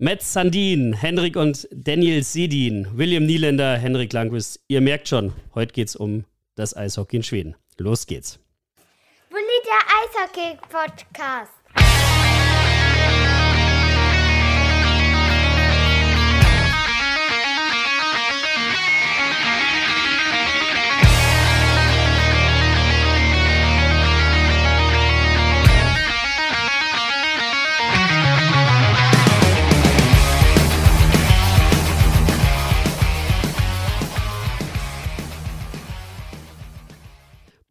Matt Sandin, Henrik und Daniel Sedin, William Nieländer, Henrik Langquist. Ihr merkt schon, heute geht es um das Eishockey in Schweden. Los geht's. Bulli der Eishockey-Podcast.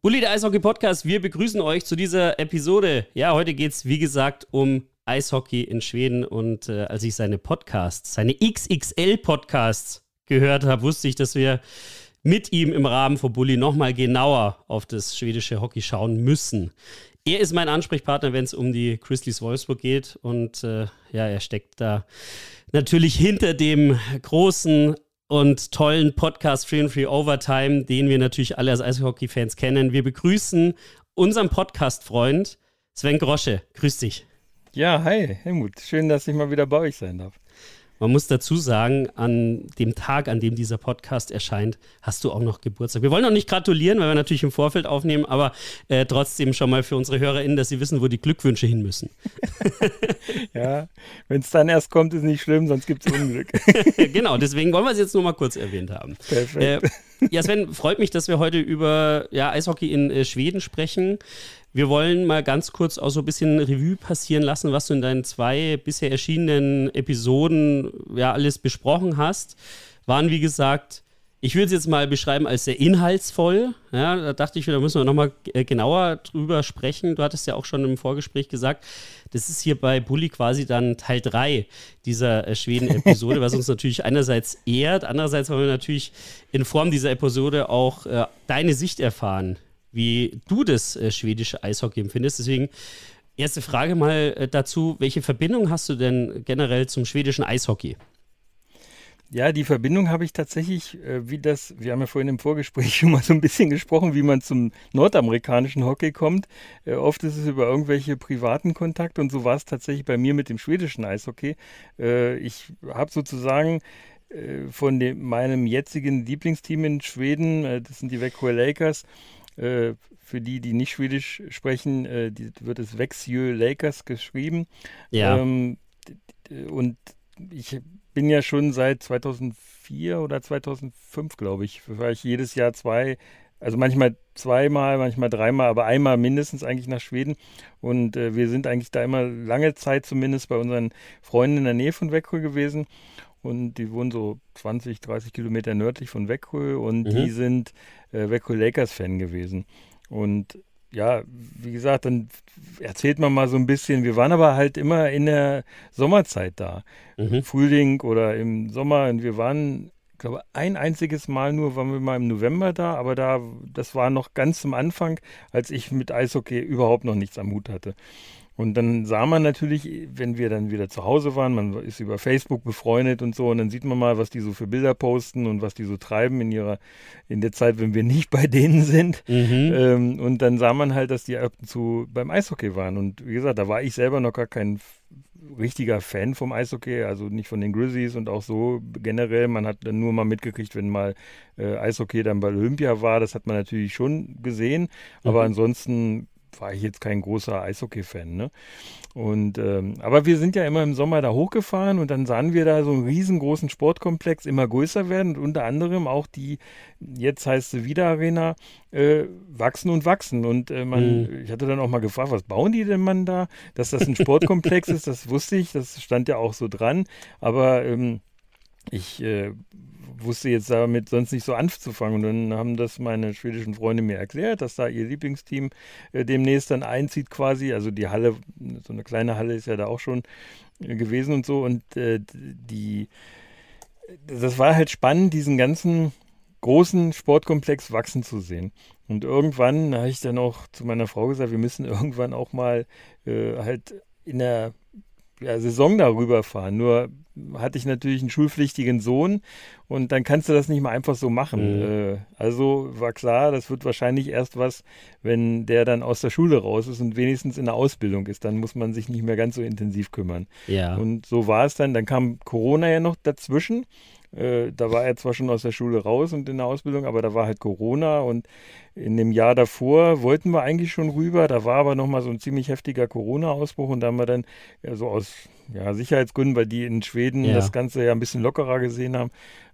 Bulli, der Eishockey Podcast, wir begrüßen euch zu dieser Episode. Ja, heute geht es, wie gesagt, um Eishockey in Schweden. Und äh, als ich seine Podcasts, seine XXL-Podcasts gehört habe, wusste ich, dass wir mit ihm im Rahmen von Bulli nochmal genauer auf das schwedische Hockey schauen müssen. Er ist mein Ansprechpartner, wenn es um die Grizzlies Wolfsburg geht. Und äh, ja, er steckt da natürlich hinter dem großen und tollen Podcast Free and Free Overtime, den wir natürlich alle als Eishockey-Fans kennen. Wir begrüßen unseren Podcast-Freund Sven Grosche. Grüß dich. Ja, hi, Helmut. Schön, dass ich mal wieder bei euch sein darf. Man muss dazu sagen, an dem Tag, an dem dieser Podcast erscheint, hast du auch noch Geburtstag. Wir wollen auch nicht gratulieren, weil wir natürlich im Vorfeld aufnehmen, aber äh, trotzdem schon mal für unsere HörerInnen, dass sie wissen, wo die Glückwünsche hin müssen. ja, wenn es dann erst kommt, ist nicht schlimm, sonst gibt es Unglück. genau, deswegen wollen wir es jetzt nur mal kurz erwähnt haben. Perfekt. Äh, ja, Sven, freut mich, dass wir heute über ja, Eishockey in äh, Schweden sprechen. Wir wollen mal ganz kurz auch so ein bisschen Revue passieren lassen, was du in deinen zwei bisher erschienenen Episoden ja alles besprochen hast. Waren, wie gesagt, ich würde es jetzt mal beschreiben als sehr inhaltsvoll. Ja, da dachte ich, da müssen wir nochmal äh, genauer drüber sprechen. Du hattest ja auch schon im Vorgespräch gesagt, das ist hier bei Bully quasi dann Teil 3 dieser äh, Schweden-Episode, was uns natürlich einerseits ehrt, andererseits wollen wir natürlich in Form dieser Episode auch äh, deine Sicht erfahren wie du das äh, schwedische Eishockey empfindest. Deswegen erste Frage mal äh, dazu, welche Verbindung hast du denn generell zum schwedischen Eishockey? Ja, die Verbindung habe ich tatsächlich, äh, wie das, wir haben ja vorhin im Vorgespräch schon mal so ein bisschen gesprochen, wie man zum nordamerikanischen Hockey kommt. Äh, oft ist es über irgendwelche privaten Kontakte und so war es tatsächlich bei mir mit dem schwedischen Eishockey. Äh, ich habe sozusagen äh, von dem, meinem jetzigen Lieblingsteam in Schweden, äh, das sind die Växjö Lakers, äh, für die, die nicht Schwedisch sprechen, äh, die, wird es Vexjö Lakers geschrieben. Ja. Ähm, und ich bin ja schon seit 2004 oder 2005, glaube ich, war ich jedes Jahr zwei, also manchmal zweimal, manchmal dreimal, aber einmal mindestens eigentlich nach Schweden. Und äh, wir sind eigentlich da immer lange Zeit zumindest bei unseren Freunden in der Nähe von Växjö gewesen und die wohnen so 20, 30 Kilometer nördlich von Weckhö und mhm. die sind äh, Weckhö Lakers-Fan gewesen. Und ja, wie gesagt, dann erzählt man mal so ein bisschen. Wir waren aber halt immer in der Sommerzeit da. Mhm. Im Frühling oder im Sommer. Und wir waren, ich glaube ein einziges Mal nur waren wir mal im November da, aber da, das war noch ganz zum Anfang, als ich mit Eishockey überhaupt noch nichts am Hut hatte. Und dann sah man natürlich, wenn wir dann wieder zu Hause waren, man ist über Facebook befreundet und so, und dann sieht man mal, was die so für Bilder posten und was die so treiben in ihrer, in der Zeit, wenn wir nicht bei denen sind. Mhm. Ähm, und dann sah man halt, dass die ab und zu beim Eishockey waren. Und wie gesagt, da war ich selber noch gar kein richtiger Fan vom Eishockey, also nicht von den Grizzlies und auch so generell. Man hat dann nur mal mitgekriegt, wenn mal äh, Eishockey dann bei Olympia war, das hat man natürlich schon gesehen. Aber mhm. ansonsten war ich jetzt kein großer Eishockey-Fan. Ne? Und ähm, aber wir sind ja immer im Sommer da hochgefahren und dann sahen wir da so einen riesengroßen Sportkomplex immer größer werden und unter anderem auch die jetzt heißt sie wieder Arena äh, wachsen und wachsen und äh, man mhm. ich hatte dann auch mal gefragt, was bauen die denn man da, dass das ein Sportkomplex ist, das wusste ich, das stand ja auch so dran, aber ähm, ich äh, wusste jetzt damit sonst nicht so anzufangen. Und dann haben das meine schwedischen Freunde mir erklärt, dass da ihr Lieblingsteam äh, demnächst dann einzieht quasi. Also die Halle, so eine kleine Halle ist ja da auch schon äh, gewesen und so. Und äh, die, das war halt spannend, diesen ganzen großen Sportkomplex wachsen zu sehen. Und irgendwann habe ich dann auch zu meiner Frau gesagt, wir müssen irgendwann auch mal äh, halt in der Saison darüber fahren. Nur hatte ich natürlich einen schulpflichtigen Sohn und dann kannst du das nicht mal einfach so machen. Mhm. Äh, also war klar, das wird wahrscheinlich erst was, wenn der dann aus der Schule raus ist und wenigstens in der Ausbildung ist. Dann muss man sich nicht mehr ganz so intensiv kümmern. Ja. Und so war es dann. Dann kam Corona ja noch dazwischen. Äh, da war er zwar schon aus der Schule raus und in der Ausbildung, aber da war halt Corona und in dem Jahr davor wollten wir eigentlich schon rüber. Da war aber nochmal so ein ziemlich heftiger Corona-Ausbruch und da haben wir dann ja, so aus ja, Sicherheitsgründen, weil die in Schweden ja. das Ganze ja ein bisschen lockerer gesehen haben,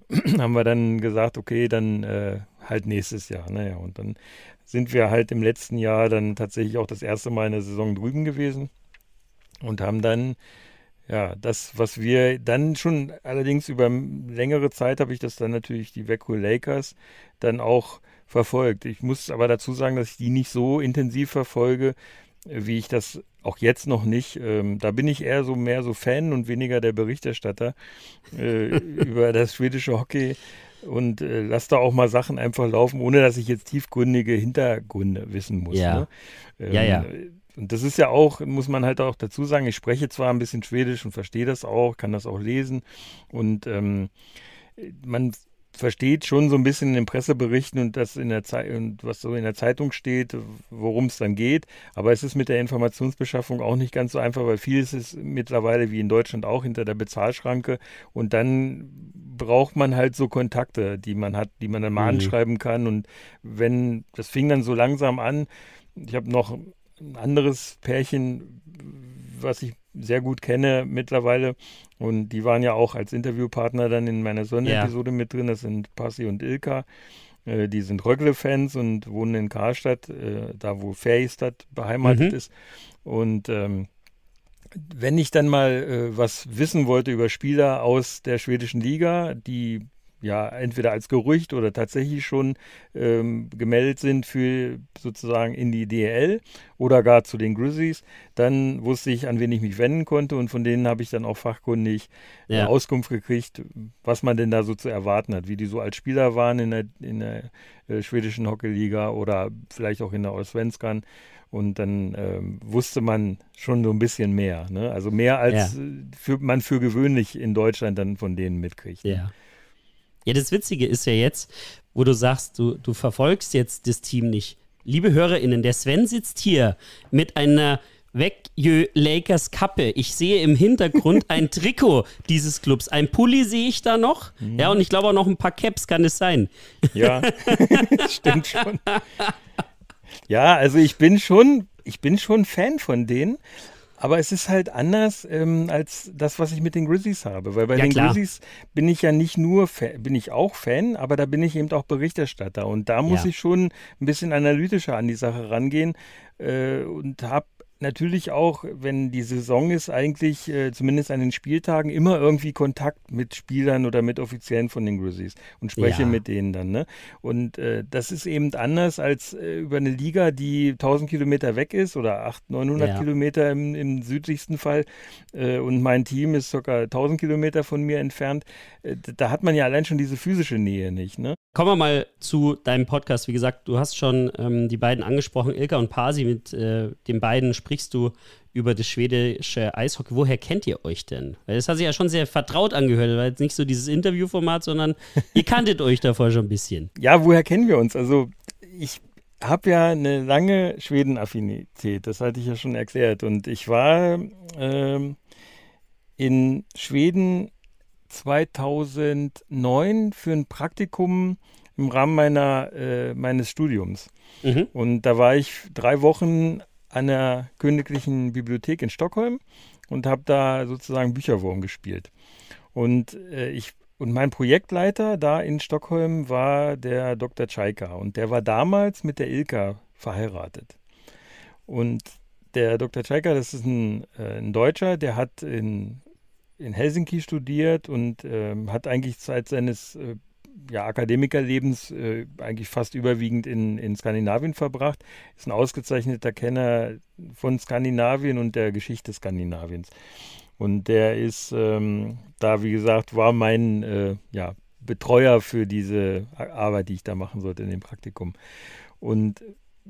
haben wir dann gesagt, okay, dann äh, halt nächstes Jahr. Naja, ne, und dann sind wir halt im letzten Jahr dann tatsächlich auch das erste Mal in der Saison drüben gewesen und haben dann ja, das, was wir dann schon allerdings über längere Zeit habe ich das dann natürlich die Vancouver Lakers dann auch verfolgt. Ich muss aber dazu sagen, dass ich die nicht so intensiv verfolge, äh, wie ich das auch jetzt noch nicht. Ähm, da bin ich eher so mehr so Fan und weniger der Berichterstatter äh, über das schwedische Hockey und äh, lass da auch mal Sachen einfach laufen, ohne dass ich jetzt tiefgründige Hintergründe wissen muss. Ja, ne? ähm, ja. ja ähm, und das ist ja auch, muss man halt auch dazu sagen, ich spreche zwar ein bisschen Schwedisch und verstehe das auch, kann das auch lesen. Und ähm, man versteht schon so ein bisschen in den Presseberichten und das in der Zeit und was so in der Zeitung steht, worum es dann geht. Aber es ist mit der Informationsbeschaffung auch nicht ganz so einfach, weil vieles ist mittlerweile wie in Deutschland auch hinter der Bezahlschranke. Und dann braucht man halt so Kontakte, die man hat, die man dann mal mhm. anschreiben kann. Und wenn das fing dann so langsam an, ich habe noch ein anderes Pärchen, was ich sehr gut kenne mittlerweile. Und die waren ja auch als Interviewpartner dann in meiner Sonderepisode ja. mit drin. Das sind Passi und Ilka. Äh, die sind Röckle-Fans und wohnen in Karlstadt, äh, da wo Feriestadt beheimatet mhm. ist. Und ähm, wenn ich dann mal äh, was wissen wollte über Spieler aus der schwedischen Liga, die ja entweder als Gerücht oder tatsächlich schon ähm, gemeldet sind für sozusagen in die DL oder gar zu den Grizzlies, dann wusste ich, an wen ich mich wenden konnte und von denen habe ich dann auch fachkundig äh, ja. Auskunft gekriegt, was man denn da so zu erwarten hat, wie die so als Spieler waren in der, in der äh, schwedischen Hockeyliga oder vielleicht auch in der Allsvenskan und dann ähm, wusste man schon so ein bisschen mehr. Ne? Also mehr als ja. Äh, für, man für gewöhnlich in Deutschland dann von denen mitkriegt. Ne? Ja. Ja, das Witzige ist ja jetzt, wo du sagst, du, du verfolgst jetzt das Team nicht. Liebe HörerInnen, der Sven sitzt hier mit einer Weg Lakers Kappe. Ich sehe im Hintergrund ein Trikot dieses Clubs. Ein Pulli sehe ich da noch. Mhm. Ja, und ich glaube auch noch ein paar Caps kann es sein. Ja, stimmt schon. Ja, also ich bin schon, ich bin schon Fan von denen. Aber es ist halt anders ähm, als das, was ich mit den Grizzlies habe. Weil bei ja, den klar. Grizzlies bin ich ja nicht nur, Fan, bin ich auch Fan, aber da bin ich eben auch Berichterstatter. Und da muss ja. ich schon ein bisschen analytischer an die Sache rangehen äh, und habe natürlich auch, wenn die Saison ist, eigentlich äh, zumindest an den Spieltagen immer irgendwie Kontakt mit Spielern oder mit Offiziellen von den Grizzlies und spreche ja. mit denen dann. Ne? Und äh, das ist eben anders als äh, über eine Liga, die 1000 Kilometer weg ist oder 800, 900 ja. Kilometer im, im, südlichsten Fall äh, und mein Team ist ca. 1000 Kilometer von mir entfernt. Äh, da hat man ja allein schon diese physische Nähe nicht. Ne? Kommen wir mal zu deinem Podcast. Wie gesagt, du hast schon ähm, die beiden angesprochen, Ilka und Pasi mit äh, den beiden Sprechern sprichst du über das schwedische Eishockey. Woher kennt ihr euch denn? Weil das hat sich ja schon sehr vertraut angehört. weil jetzt nicht so dieses Interviewformat, sondern ihr kanntet euch davor schon ein bisschen. Ja, woher kennen wir uns? Also ich habe ja eine lange Schweden-Affinität, das hatte ich ja schon erklärt. Und ich war ähm, in Schweden 2009 für ein Praktikum im Rahmen meiner, äh, meines Studiums. Mhm. Und da war ich drei Wochen an der Königlichen Bibliothek in Stockholm und habe da sozusagen Bücherwurm gespielt. Und äh, ich und mein Projektleiter da in Stockholm war der Dr. Tschaika und der war damals mit der Ilka verheiratet. Und der Dr. Tschaika, das ist ein, äh, ein, Deutscher, der hat in, in Helsinki studiert und äh, hat eigentlich seit seines äh, ja, Akademikerlebens äh, eigentlich fast überwiegend in, in Skandinavien verbracht, ist ein ausgezeichneter Kenner von Skandinavien und der Geschichte Skandinaviens. Und der ist ähm, da, wie gesagt, war mein äh, ja, Betreuer für diese Arbeit, die ich da machen sollte in dem Praktikum. Und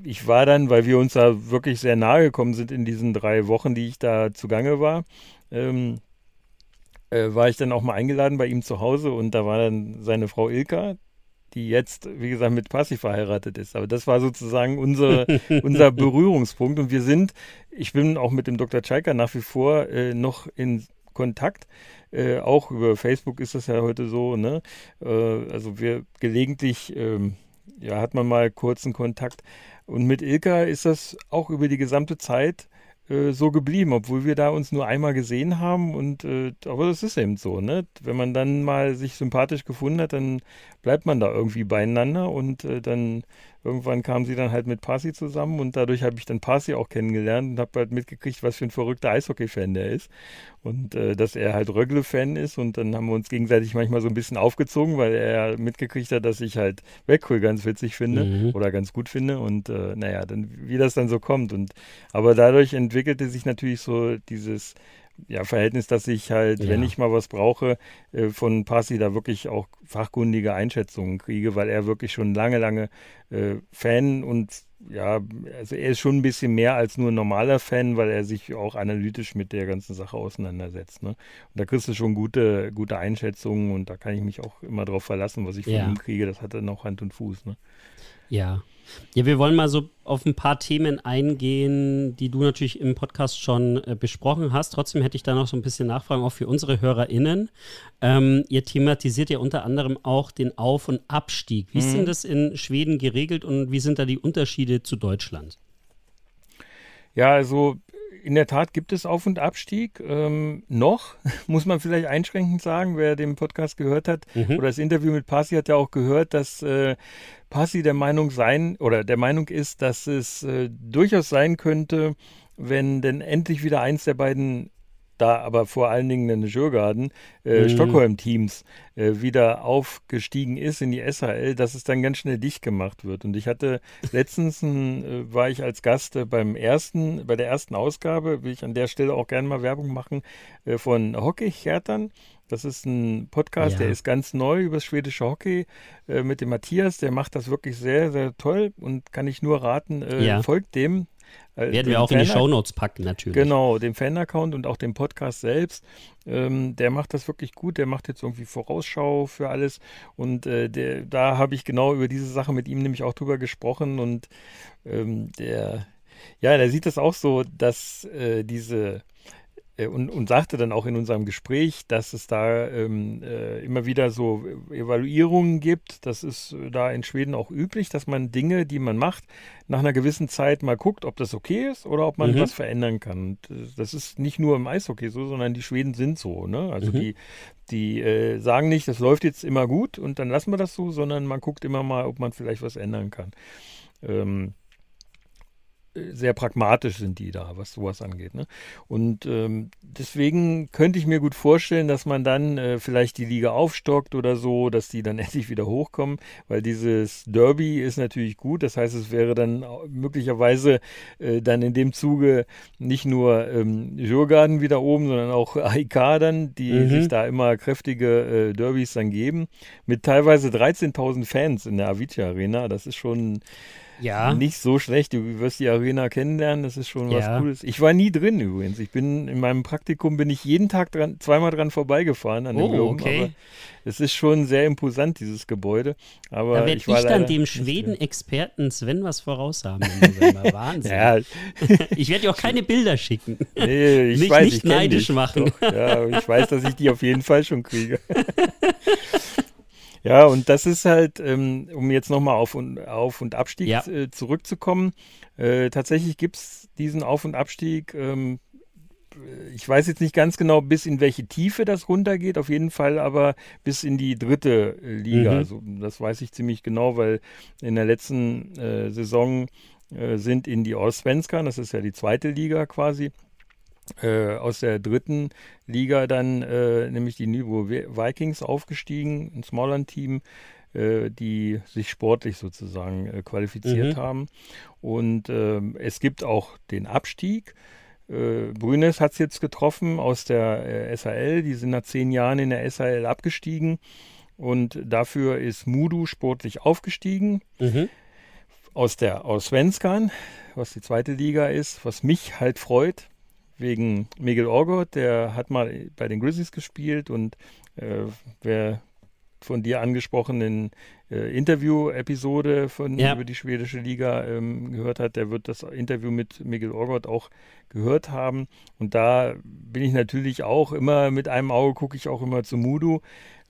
ich war dann, weil wir uns da wirklich sehr nahe gekommen sind in diesen drei Wochen, die ich da zugange war, ähm, äh, war ich dann auch mal eingeladen bei ihm zu Hause und da war dann seine Frau Ilka, die jetzt, wie gesagt, mit Passi verheiratet ist. Aber das war sozusagen unsere, unser Berührungspunkt. Und wir sind, ich bin auch mit dem Dr. Tschaika nach wie vor äh, noch in Kontakt. Äh, auch über Facebook ist das ja heute so. Ne? Äh, also wir gelegentlich, ähm, ja, hat man mal kurzen Kontakt. Und mit Ilka ist das auch über die gesamte Zeit äh, so geblieben, obwohl wir da uns nur einmal gesehen haben und äh, aber das ist eben so, ne? Wenn man dann mal sich sympathisch gefunden hat, dann bleibt man da irgendwie beieinander und äh, dann irgendwann kam sie dann halt mit Parsi zusammen und dadurch habe ich dann Parsi auch kennengelernt und habe halt mitgekriegt, was für ein verrückter Eishockey-Fan der ist und äh, dass er halt Rögle-Fan ist und dann haben wir uns gegenseitig manchmal so ein bisschen aufgezogen, weil er mitgekriegt hat, dass ich halt Beckwell ganz witzig finde mhm. oder ganz gut finde und äh, naja, dann, wie das dann so kommt und aber dadurch entwickelte sich natürlich so dieses ja, Verhältnis, dass ich halt, ja. wenn ich mal was brauche, äh, von Passi da wirklich auch fachkundige Einschätzungen kriege, weil er wirklich schon lange, lange äh, Fan und ja, also er ist schon ein bisschen mehr als nur ein normaler Fan, weil er sich auch analytisch mit der ganzen Sache auseinandersetzt. Ne? Und da kriegst du schon gute, gute Einschätzungen und da kann ich mich auch immer drauf verlassen, was ich von ja. ihm kriege. Das hat dann auch Hand und Fuß. Ne? Ja, ja, wir wollen mal so auf ein paar Themen eingehen, die du natürlich im Podcast schon äh, besprochen hast. Trotzdem hätte ich da noch so ein bisschen Nachfragen, auch für unsere HörerInnen. Ähm, ihr thematisiert ja unter anderem auch den Auf- und Abstieg. Wie mhm. ist denn mhm. das in Schweden geregelt und wie sind da die Unterschiede zu Deutschland? Ja, also in der Tat gibt es Auf- und Abstieg. Ähm, noch, muss man vielleicht einschränkend sagen, wer den Podcast gehört hat mhm. oder das Interview mit Pasi hat ja auch gehört, dass äh, Pasi der Meinung sein oder der Meinung ist, dass es äh, durchaus sein könnte, wenn denn endlich wieder eins der beiden da aber vor allen Dingen in Schürgarden, äh, mhm. Stockholm-Teams äh, wieder aufgestiegen ist in die SHL, dass es dann ganz schnell dicht gemacht wird. Und ich hatte letztens, ein, äh, war ich als Gast äh, beim ersten, bei der ersten Ausgabe, will ich an der Stelle auch gerne mal Werbung machen, äh, von Hockey-Hertern. Das ist ein Podcast, ja. der ist ganz neu über das schwedische Hockey äh, mit dem Matthias. Der macht das wirklich sehr, sehr toll und kann ich nur raten, äh, ja. folgt dem. Äh, Werden wir auch Fan in die Shownotes packen, natürlich. Genau, den Fan-Account und auch den Podcast selbst. Ähm, der macht das wirklich gut. Der macht jetzt irgendwie Vorausschau für alles. Und äh, der, da habe ich genau über diese Sache mit ihm nämlich auch drüber gesprochen. Und ähm, der, ja, der sieht das auch so, dass äh, diese äh, und, und sagte dann auch in unserem Gespräch, dass es da ähm, äh, immer wieder so Evaluierungen gibt. Das ist äh, da in Schweden auch üblich, dass man Dinge, die man macht, nach einer gewissen Zeit mal guckt, ob das okay ist oder ob man mhm. was verändern kann. Äh, das ist nicht nur im Eishockey so, sondern die Schweden sind so. Ne? Also mhm. die, die äh, sagen nicht, das läuft jetzt immer gut und dann lassen wir das so, sondern man guckt immer mal, ob man vielleicht was ändern kann. Ähm, sehr pragmatisch sind die da, was sowas angeht. Ne? Und ähm, deswegen könnte ich mir gut vorstellen, dass man dann äh, vielleicht die Liga aufstockt oder so, dass die dann endlich wieder hochkommen, weil dieses Derby ist natürlich gut. Das heißt, es wäre dann möglicherweise äh, dann in dem Zuge nicht nur ähm, Jurgarden wieder oben, sondern auch AIK dann, die mhm. sich da immer kräftige äh, Derbys dann geben, mit teilweise 13.000 Fans in der Avicii Arena. Das ist schon ja. nicht so schlecht. Du wirst die Arena kennenlernen, das ist schon was ja. Cooles. Ich war nie drin übrigens. Ich bin in meinem Praktikum bin ich jeden Tag dran, zweimal dran vorbeigefahren an oh, dem Globen. Okay. es ist schon sehr imposant, dieses Gebäude. Aber da werde ich, ich dann dem Schweden-Experten Sven was voraus haben Wahnsinn. ja. Ich werde dir auch keine Bilder schicken. Nee, ich Mich weiß, nicht ich neidisch dich. machen. ja, ich weiß, dass ich die auf jeden Fall schon kriege. Ja, und das ist halt, ähm, um jetzt nochmal auf und, auf und Abstieg ja. äh, zurückzukommen, äh, tatsächlich gibt es diesen Auf- und Abstieg. Ähm, äh, ich weiß jetzt nicht ganz genau, bis in welche Tiefe das runtergeht, auf jeden Fall aber bis in die dritte äh, Liga. Mhm. Also, das weiß ich ziemlich genau, weil in der letzten äh, Saison äh, sind in die Allsvenskan, das ist ja die zweite Liga quasi, äh, aus der dritten Liga dann äh, nämlich die Nybro Vikings aufgestiegen, ein Smallland-Team, äh, die sich sportlich sozusagen äh, qualifiziert mhm. haben. Und ähm, es gibt auch den Abstieg. Äh, Brünes hat es jetzt getroffen aus der äh, SAL. Die sind nach zehn Jahren in der SAL abgestiegen. Und dafür ist Mudu sportlich aufgestiegen. Mhm aus der aus Svenskan, was die zweite Liga ist, was mich halt freut, wegen Miguel Orgot, der hat mal bei den Grizzlies gespielt und äh, wer von dir angesprochenen äh, Interview-Episode von ja. über die schwedische Liga ähm, gehört hat, der wird das Interview mit Miguel Orgott auch gehört haben. Und da bin ich natürlich auch immer mit einem Auge gucke ich auch immer zu Mudo,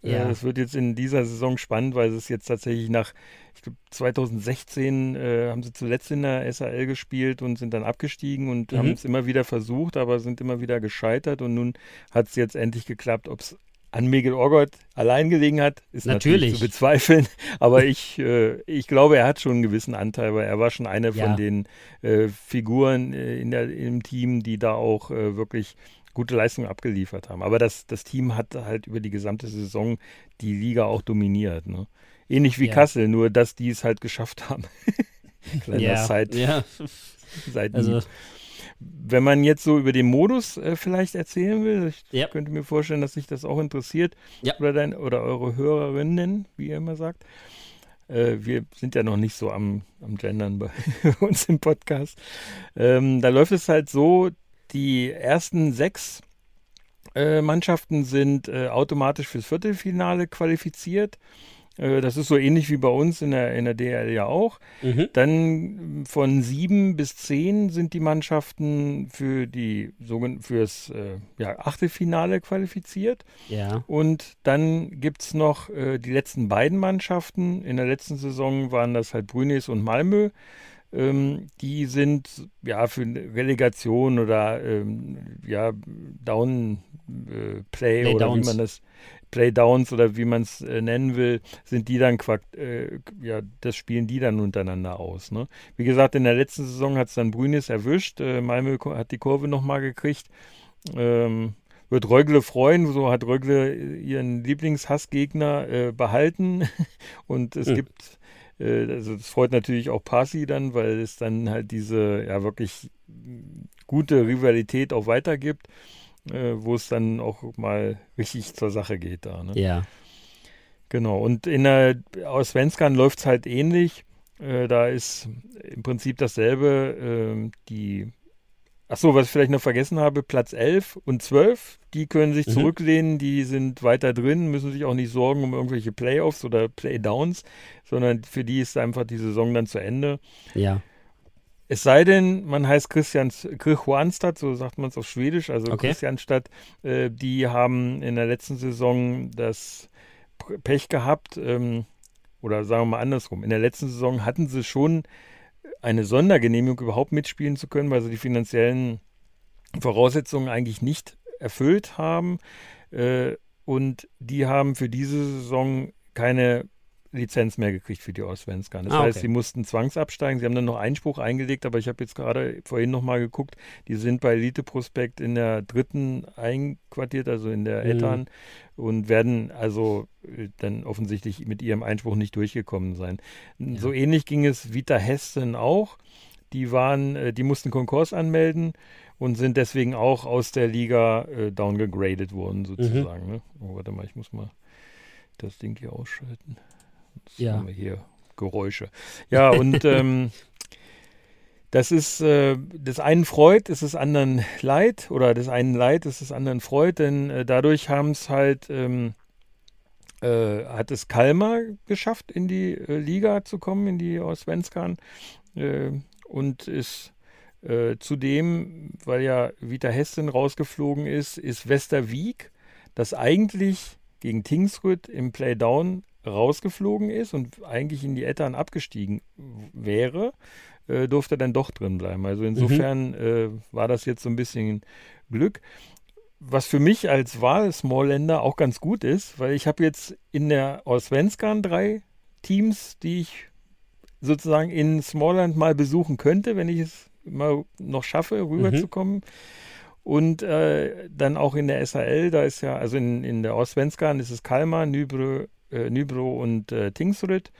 äh, ja. Es wird jetzt in dieser Saison spannend, weil es jetzt tatsächlich nach, ich glaube, 2016 äh, haben sie zuletzt in der SAL gespielt und sind dann abgestiegen und mhm. haben es immer wieder versucht, aber sind immer wieder gescheitert und nun hat es jetzt endlich geklappt. Ob es an Miguel Orgott allein gelegen hat, ist natürlich, natürlich zu bezweifeln. Aber ich, äh, ich glaube, er hat schon einen gewissen Anteil, weil er war schon eine ja. von den äh, Figuren äh, in der, im Team, die da auch äh, wirklich gute Leistung abgeliefert haben. Aber das, das Team hat halt über die gesamte Saison die Liga auch dominiert. Ne? Ähnlich wie ja. Kassel, nur dass die es halt geschafft haben. Kleiner ja, Zeit. Ja. Seiten. Also. Wenn man jetzt so über den Modus äh, vielleicht erzählen will, ich ja. könnte mir vorstellen, dass sich das auch interessiert. Ja. Oder, dein, oder eure Hörerinnen, wie ihr immer sagt. Äh, wir sind ja noch nicht so am, am Gendern bei uns im Podcast. Ähm, da läuft es halt so, die ersten sechs äh, Mannschaften sind äh, automatisch fürs Viertelfinale qualifiziert. Äh, das ist so ähnlich wie bei uns in der, in der DRL ja auch. Mhm. Dann von sieben bis zehn sind die Mannschaften für die fürs ja, Achtelfinale qualifiziert. Ja. Und dann gibt es noch die letzten beiden Mannschaften. In der letzten Saison waren das halt Brünes und Malmö ähm, die sind ja für Relegation oder ähm, ja Down äh, Play Playdowns. oder wie man das Playdowns oder wie man es äh, nennen will, sind die dann äh, ja das spielen die dann untereinander aus. Ne? Wie gesagt, in der letzten Saison hat es dann Brünis erwischt. Äh, Malmö hat die Kurve nochmal gekriegt. Ähm, wird Rögle freuen. So hat Rögle äh, ihren Lieblingshassgegner äh, behalten. Und es mhm. gibt äh, also das freut natürlich auch Parsi dann, weil es dann halt diese ja wirklich gute Rivalität auch weitergibt, äh, wo es dann auch mal richtig zur Sache geht da. Ne? Ja. Genau. Und in der aus Svenskan läuft es halt ähnlich. Äh, da ist im Prinzip dasselbe. Ähm, die Achso, was ich vielleicht noch vergessen habe, Platz 11 und 12, die können sich mhm. zurücklehnen, die sind weiter drin, müssen sich auch nicht sorgen um irgendwelche Playoffs oder Playdowns, sondern für die ist einfach die Saison dann zu Ende. Ja. Es sei denn, man heißt Christians, Krichuanstadt, so sagt man es auf Schwedisch, also okay. Christianstadt, äh, die haben in der letzten Saison das Pech gehabt, ähm, oder sagen wir mal andersrum, in der letzten Saison hatten sie schon eine Sondergenehmigung überhaupt mitspielen zu können, weil sie die finanziellen Voraussetzungen eigentlich nicht erfüllt haben. Äh, und die haben für diese Saison keine Lizenz mehr gekriegt für die Ostsvenskern. Das ah, heißt, sie mussten zwangsabsteigen. Sie haben dann noch Einspruch eingelegt, aber ich habe jetzt gerade vorhin nochmal geguckt. Die sind bei Elite Prospekt in der dritten einquartiert, also in der Eltern, mhm. und werden also äh, dann offensichtlich mit ihrem Einspruch nicht durchgekommen sein. Ja. So ähnlich ging es Vita Hessen auch. Die waren, äh, die mussten Konkurs anmelden und sind deswegen auch aus der Liga äh, downgegradet worden, mhm. sozusagen. Mhm. Ne? Oh, warte mal, ich muss mal das Ding hier ausschalten. Jetzt ja. haben wir hier Geräusche. Ja, und ähm, das ist äh, des einen Freud, ist des anderen Leid oder des einen Leid ist des anderen Freud, denn äh, dadurch haben es halt ähm, äh, hat es Kalmar geschafft, in die äh, Liga zu kommen, in die aus Svenskan äh, und ist äh, zudem, weil ja Vita Hestin rausgeflogen ist, ist Westerwiek, das eigentlich gegen Tingsrud im Playdown rausgeflogen ist und eigentlich in die Ettern abgestiegen wäre, äh, durfte er dann doch drin bleiben. Also mhm. insofern mhm. äh, war das jetzt so ein bisschen Glück. Was für mich als Wahl-Smallländer auch ganz gut ist, weil ich habe jetzt in der Osvenskan drei Teams, die ich sozusagen in Smallland mal besuchen könnte, wenn ich es mal noch schaffe, rüberzukommen. Mhm. Und äh, dann auch in der SAL, da ist ja, also in, in der Osvenskan ist es Kalmar, Nübre, äh, Nybro und äh, Tingsryd.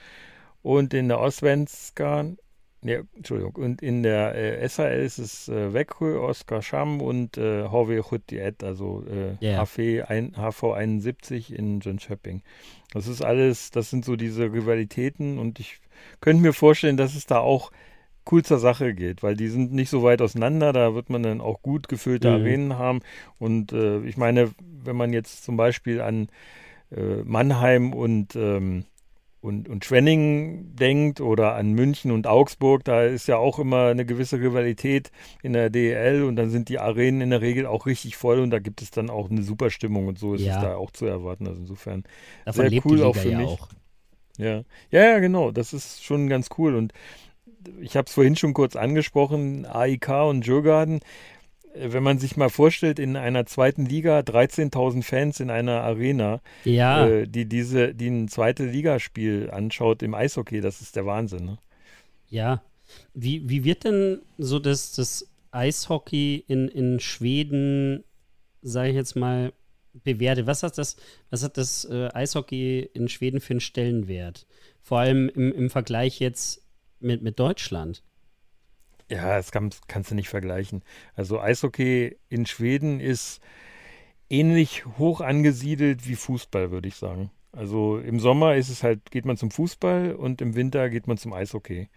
Und in der Osvenskan, ne, Entschuldigung, und in der äh, SHL ist es äh, Växjö, Scham und äh, HV Hüttiet, also äh, yeah. HV, 71 in Jönköping. Das ist alles, das sind so diese Rivalitäten und ich könnte mir vorstellen, dass es da auch cool zur Sache geht, weil die sind nicht so weit auseinander, da wird man dann auch gut gefüllte mhm. Arenen haben. Und äh, ich meine, wenn man jetzt zum Beispiel an äh, Mannheim und, ähm, und, und Schwenning denkt oder an München und Augsburg, da ist ja auch immer eine gewisse Rivalität in der DEL und dann sind die Arenen in der Regel auch richtig voll und da gibt es dann auch eine super Stimmung und so ist ja. es da auch zu erwarten. Also insofern Davon sehr cool auch für ja mich. Auch. Ja. ja, ja, genau, das ist schon ganz cool und ich habe es vorhin schon kurz angesprochen, AIK und Djurgården, wenn man sich mal vorstellt, in einer zweiten Liga 13.000 Fans in einer Arena, ja. äh, die diese, die ein zweites Ligaspiel anschaut im Eishockey, das ist der Wahnsinn. Ne? Ja. Wie, wie wird denn so das, das Eishockey in, in Schweden, sage ich jetzt mal, bewertet? Was hat das, was hat das äh, Eishockey in Schweden für einen Stellenwert? Vor allem im, im Vergleich jetzt mit, mit Deutschland. Ja, das kann, kannst du nicht vergleichen. Also Eishockey in Schweden ist ähnlich hoch angesiedelt wie Fußball, würde ich sagen. Also im Sommer ist es halt, geht man zum Fußball und im Winter geht man zum Eishockey.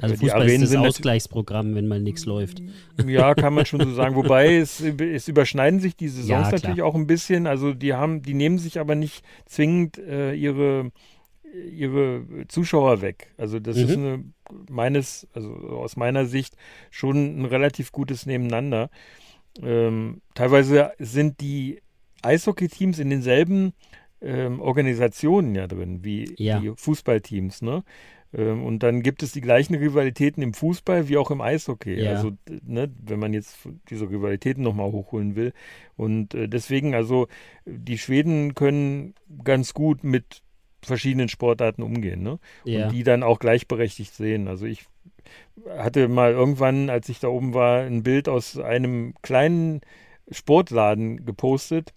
Also, also Fußball ist das Ausgleichsprogramm, wenn mal nichts läuft. Mm, ja, kann man schon so sagen. Wobei es, es überschneiden sich die Saisons ja, natürlich auch ein bisschen. Also die haben, die nehmen sich aber nicht zwingend äh, ihre ihre Zuschauer weg. Also das mhm. ist eine, meines, also aus meiner Sicht schon ein relativ gutes Nebeneinander. Ähm, teilweise sind die Eishockey-Teams in denselben ähm, Organisationen ja drin wie ja. die Fußballteams, ne? Ähm, und dann gibt es die gleichen Rivalitäten im Fußball wie auch im Eishockey. Ja. Also, ne, wenn man jetzt diese Rivalitäten nochmal hochholen will. Und äh, deswegen, also, die Schweden können ganz gut mit verschiedenen Sportarten umgehen ne? Ja. und die dann auch gleichberechtigt sehen. Also ich hatte mal irgendwann, als ich da oben war, ein Bild aus einem kleinen Sportladen gepostet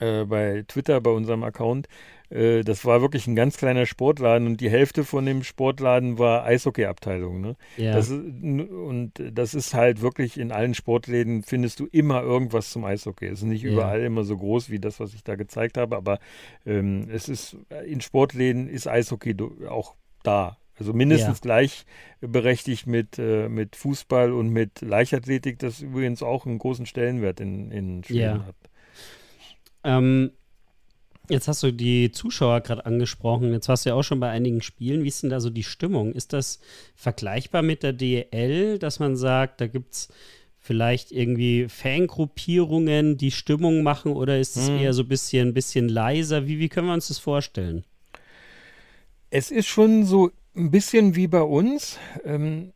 äh, bei Twitter, bei unserem Account, äh, das war wirklich ein ganz kleiner Sportladen und die Hälfte von dem Sportladen war Eishockeyabteilung. Ne? Ja. Das, und das ist halt wirklich in allen Sportläden findest du immer irgendwas zum Eishockey. Es ist nicht ja. überall immer so groß wie das, was ich da gezeigt habe, aber ähm, es ist äh, in Sportläden ist Eishockey auch da. Also mindestens ja. gleichberechtigt mit, äh, mit Fußball und mit Leichtathletik, das übrigens auch einen großen Stellenwert in, in Schweden ja. hat. Ähm, Jetzt hast du die Zuschauer gerade angesprochen. Jetzt warst du ja auch schon bei einigen Spielen. Wie ist denn da so die Stimmung? Ist das vergleichbar mit der DL, dass man sagt, da gibt es vielleicht irgendwie Fangruppierungen, die Stimmung machen oder ist es hm. eher so ein bisschen, bisschen leiser? Wie, wie können wir uns das vorstellen? Es ist schon so ein bisschen wie bei uns. Ähm,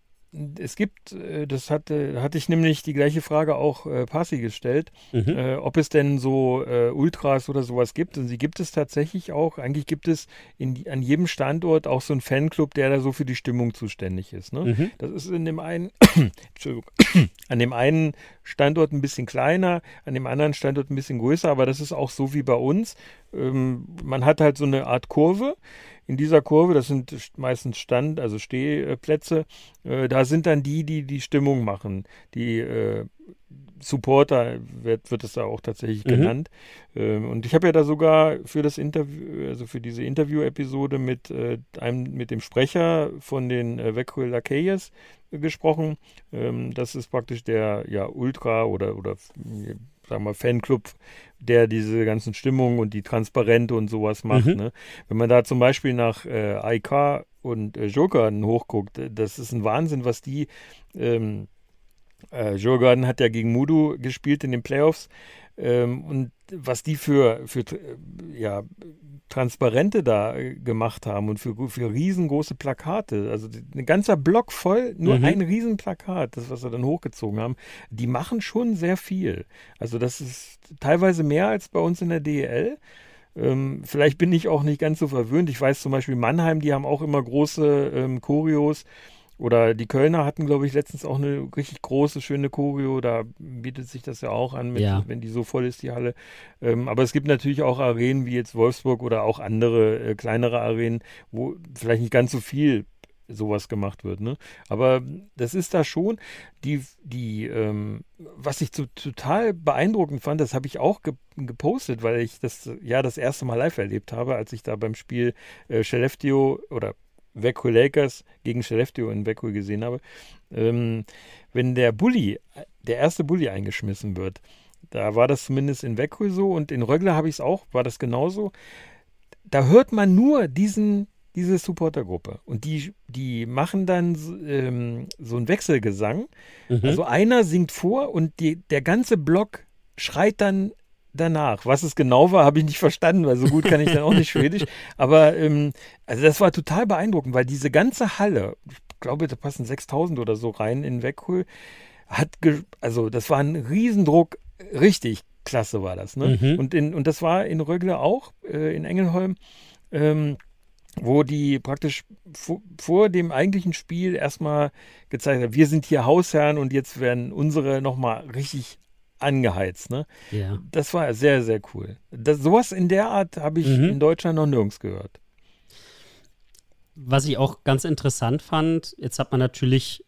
es gibt, äh, das hatte, äh, hatte ich nämlich die gleiche Frage auch äh, Parsi gestellt, mhm. äh, ob es denn so äh, Ultras oder sowas gibt. Und sie gibt es tatsächlich auch. Eigentlich gibt es in, an jedem Standort auch so einen Fanclub, der da so für die Stimmung zuständig ist. Ne? Mhm. Das ist in dem einen, Entschuldigung, an dem einen Standort ein bisschen kleiner, an dem anderen Standort ein bisschen größer, aber das ist auch so wie bei uns. Ähm, man hat halt so eine Art Kurve in dieser Kurve, das sind meistens Stand, also Stehplätze, äh, da sind dann die, die die Stimmung machen, die äh, Supporter wird, wird es da auch tatsächlich mhm. genannt. Ähm, und ich habe ja da sogar für das Interview, also für diese Interview-Episode mit äh, einem, mit dem Sprecher von den äh, Vecchio Lacayes äh, gesprochen. Ähm, das ist praktisch der ja Ultra oder oder sagen wir, mal, Fanclub, der diese ganzen Stimmungen und die Transparente und sowas macht. Mhm. Ne? Wenn man da zum Beispiel nach äh, IK und äh, Jokerden hochguckt, äh, das ist ein Wahnsinn, was die. Ähm, äh, Jordan hat ja gegen Mudu gespielt in den Playoffs. Ähm, und was die für, für äh, ja, Transparente da äh, gemacht haben und für, für riesengroße Plakate. Also ein ganzer Block voll, nur mhm. ein Riesenplakat, das, was sie dann hochgezogen haben. Die machen schon sehr viel. Also das ist teilweise mehr als bei uns in der DEL. Ähm, vielleicht bin ich auch nicht ganz so verwöhnt. Ich weiß zum Beispiel Mannheim, die haben auch immer große ähm, Choreos. Oder die Kölner hatten, glaube ich, letztens auch eine richtig große, schöne Choreo. Da bietet sich das ja auch an, mit, ja. wenn die so voll ist, die Halle. Ähm, aber es gibt natürlich auch Arenen wie jetzt Wolfsburg oder auch andere äh, kleinere Arenen, wo vielleicht nicht ganz so viel sowas gemacht wird. Ne? Aber das ist da schon, die, die, ähm, was ich zu, total beeindruckend fand, das habe ich auch ge gepostet, weil ich das ja das erste Mal live erlebt habe, als ich da beim Spiel äh, Scheleftio oder Veku Lakers gegen Skellefteå in Veku gesehen habe, ähm, wenn der Bulli, der erste Bulli eingeschmissen wird, da war das zumindest in Veku so und in Rögle habe ich es auch, war das genauso. Da hört man nur diesen, diese Supportergruppe und die, die machen dann ähm, so einen Wechselgesang. Mhm. Also einer singt vor und die, der ganze Block schreit dann danach. Was es genau war, habe ich nicht verstanden, weil so gut kann ich dann auch nicht Schwedisch. Aber ähm, also das war total beeindruckend, weil diese ganze Halle, ich glaube, da passen 6000 oder so rein in Weckhöhl, hat, also das war ein Riesendruck, richtig klasse war das. Ne? Mhm. Und, in, und das war in Rögle auch, äh, in Engelholm. Ähm, wo die praktisch vor, vor, dem eigentlichen Spiel erstmal gezeigt haben, wir sind hier Hausherren und jetzt werden unsere nochmal richtig angeheizt. Ne? Ja. Das war sehr, sehr cool. Das, sowas in der Art habe ich mhm. in Deutschland noch nirgends gehört. Was ich auch ganz interessant fand, jetzt hat man natürlich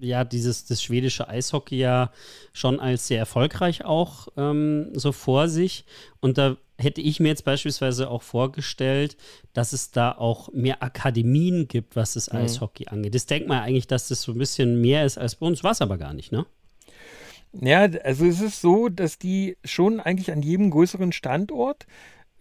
ja dieses das schwedische Eishockey ja schon als sehr erfolgreich auch ähm, so vor sich. Und da hätte ich mir jetzt beispielsweise auch vorgestellt, dass es da auch mehr Akademien gibt, was das mhm. Eishockey mhm. angeht. Das denkt man eigentlich, dass das so ein bisschen mehr ist als bei uns, war es aber gar nicht, ne? Ja, also es ist so, dass die schon eigentlich an jedem größeren Standort,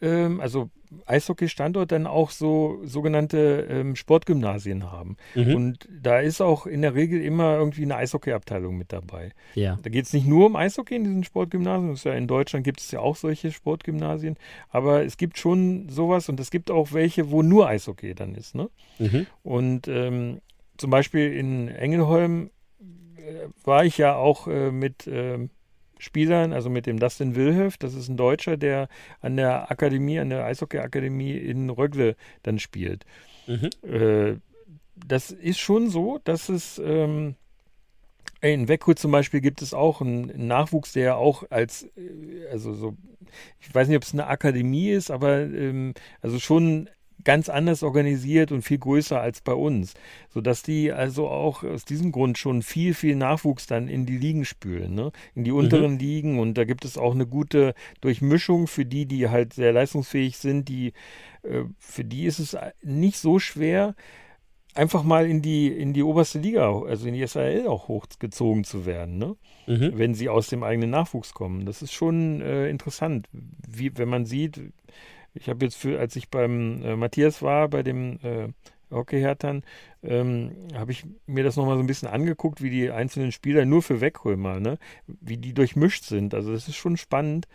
ähm, also Eishockey-Standort, dann auch so sogenannte ähm, Sportgymnasien haben. Mhm. Und da ist auch in der Regel immer irgendwie eine Eishockey-Abteilung mit dabei. Ja. Da geht es nicht nur um Eishockey in diesen Sportgymnasien. Ja in Deutschland gibt es ja auch solche Sportgymnasien. Aber es gibt schon sowas und es gibt auch welche, wo nur Eishockey dann ist. Ne? Mhm. Und ähm, zum Beispiel in Engelholm war ich ja auch äh, mit äh, Spielern, also mit dem Dustin Wilhelf, das ist ein Deutscher, der an der Akademie, an der Eishockey-Akademie in Rögle dann spielt. Mhm. Äh, das ist schon so, dass es. Ähm, in Weckhut zum Beispiel gibt es auch einen Nachwuchs, der auch als, äh, also so, ich weiß nicht, ob es eine Akademie ist, aber ähm, also schon ganz anders organisiert und viel größer als bei uns, sodass die also auch aus diesem Grund schon viel, viel Nachwuchs dann in die Ligen spülen, ne? in die mhm. unteren mhm. Ligen. Und da gibt es auch eine gute Durchmischung für die, die halt sehr leistungsfähig sind. Die, äh, für die ist es nicht so schwer, einfach mal in die, in die oberste Liga, also in die SAL auch hochgezogen zu werden, ne? mhm. wenn sie aus dem eigenen Nachwuchs kommen. Das ist schon äh, interessant, wie, wenn man sieht, ich habe jetzt für, als ich beim äh, Matthias war, bei dem äh, Hockeyhärtern, ähm, habe ich mir das nochmal so ein bisschen angeguckt, wie die einzelnen Spieler nur für Weghömer, ne? wie die durchmischt sind. Also das ist schon spannend.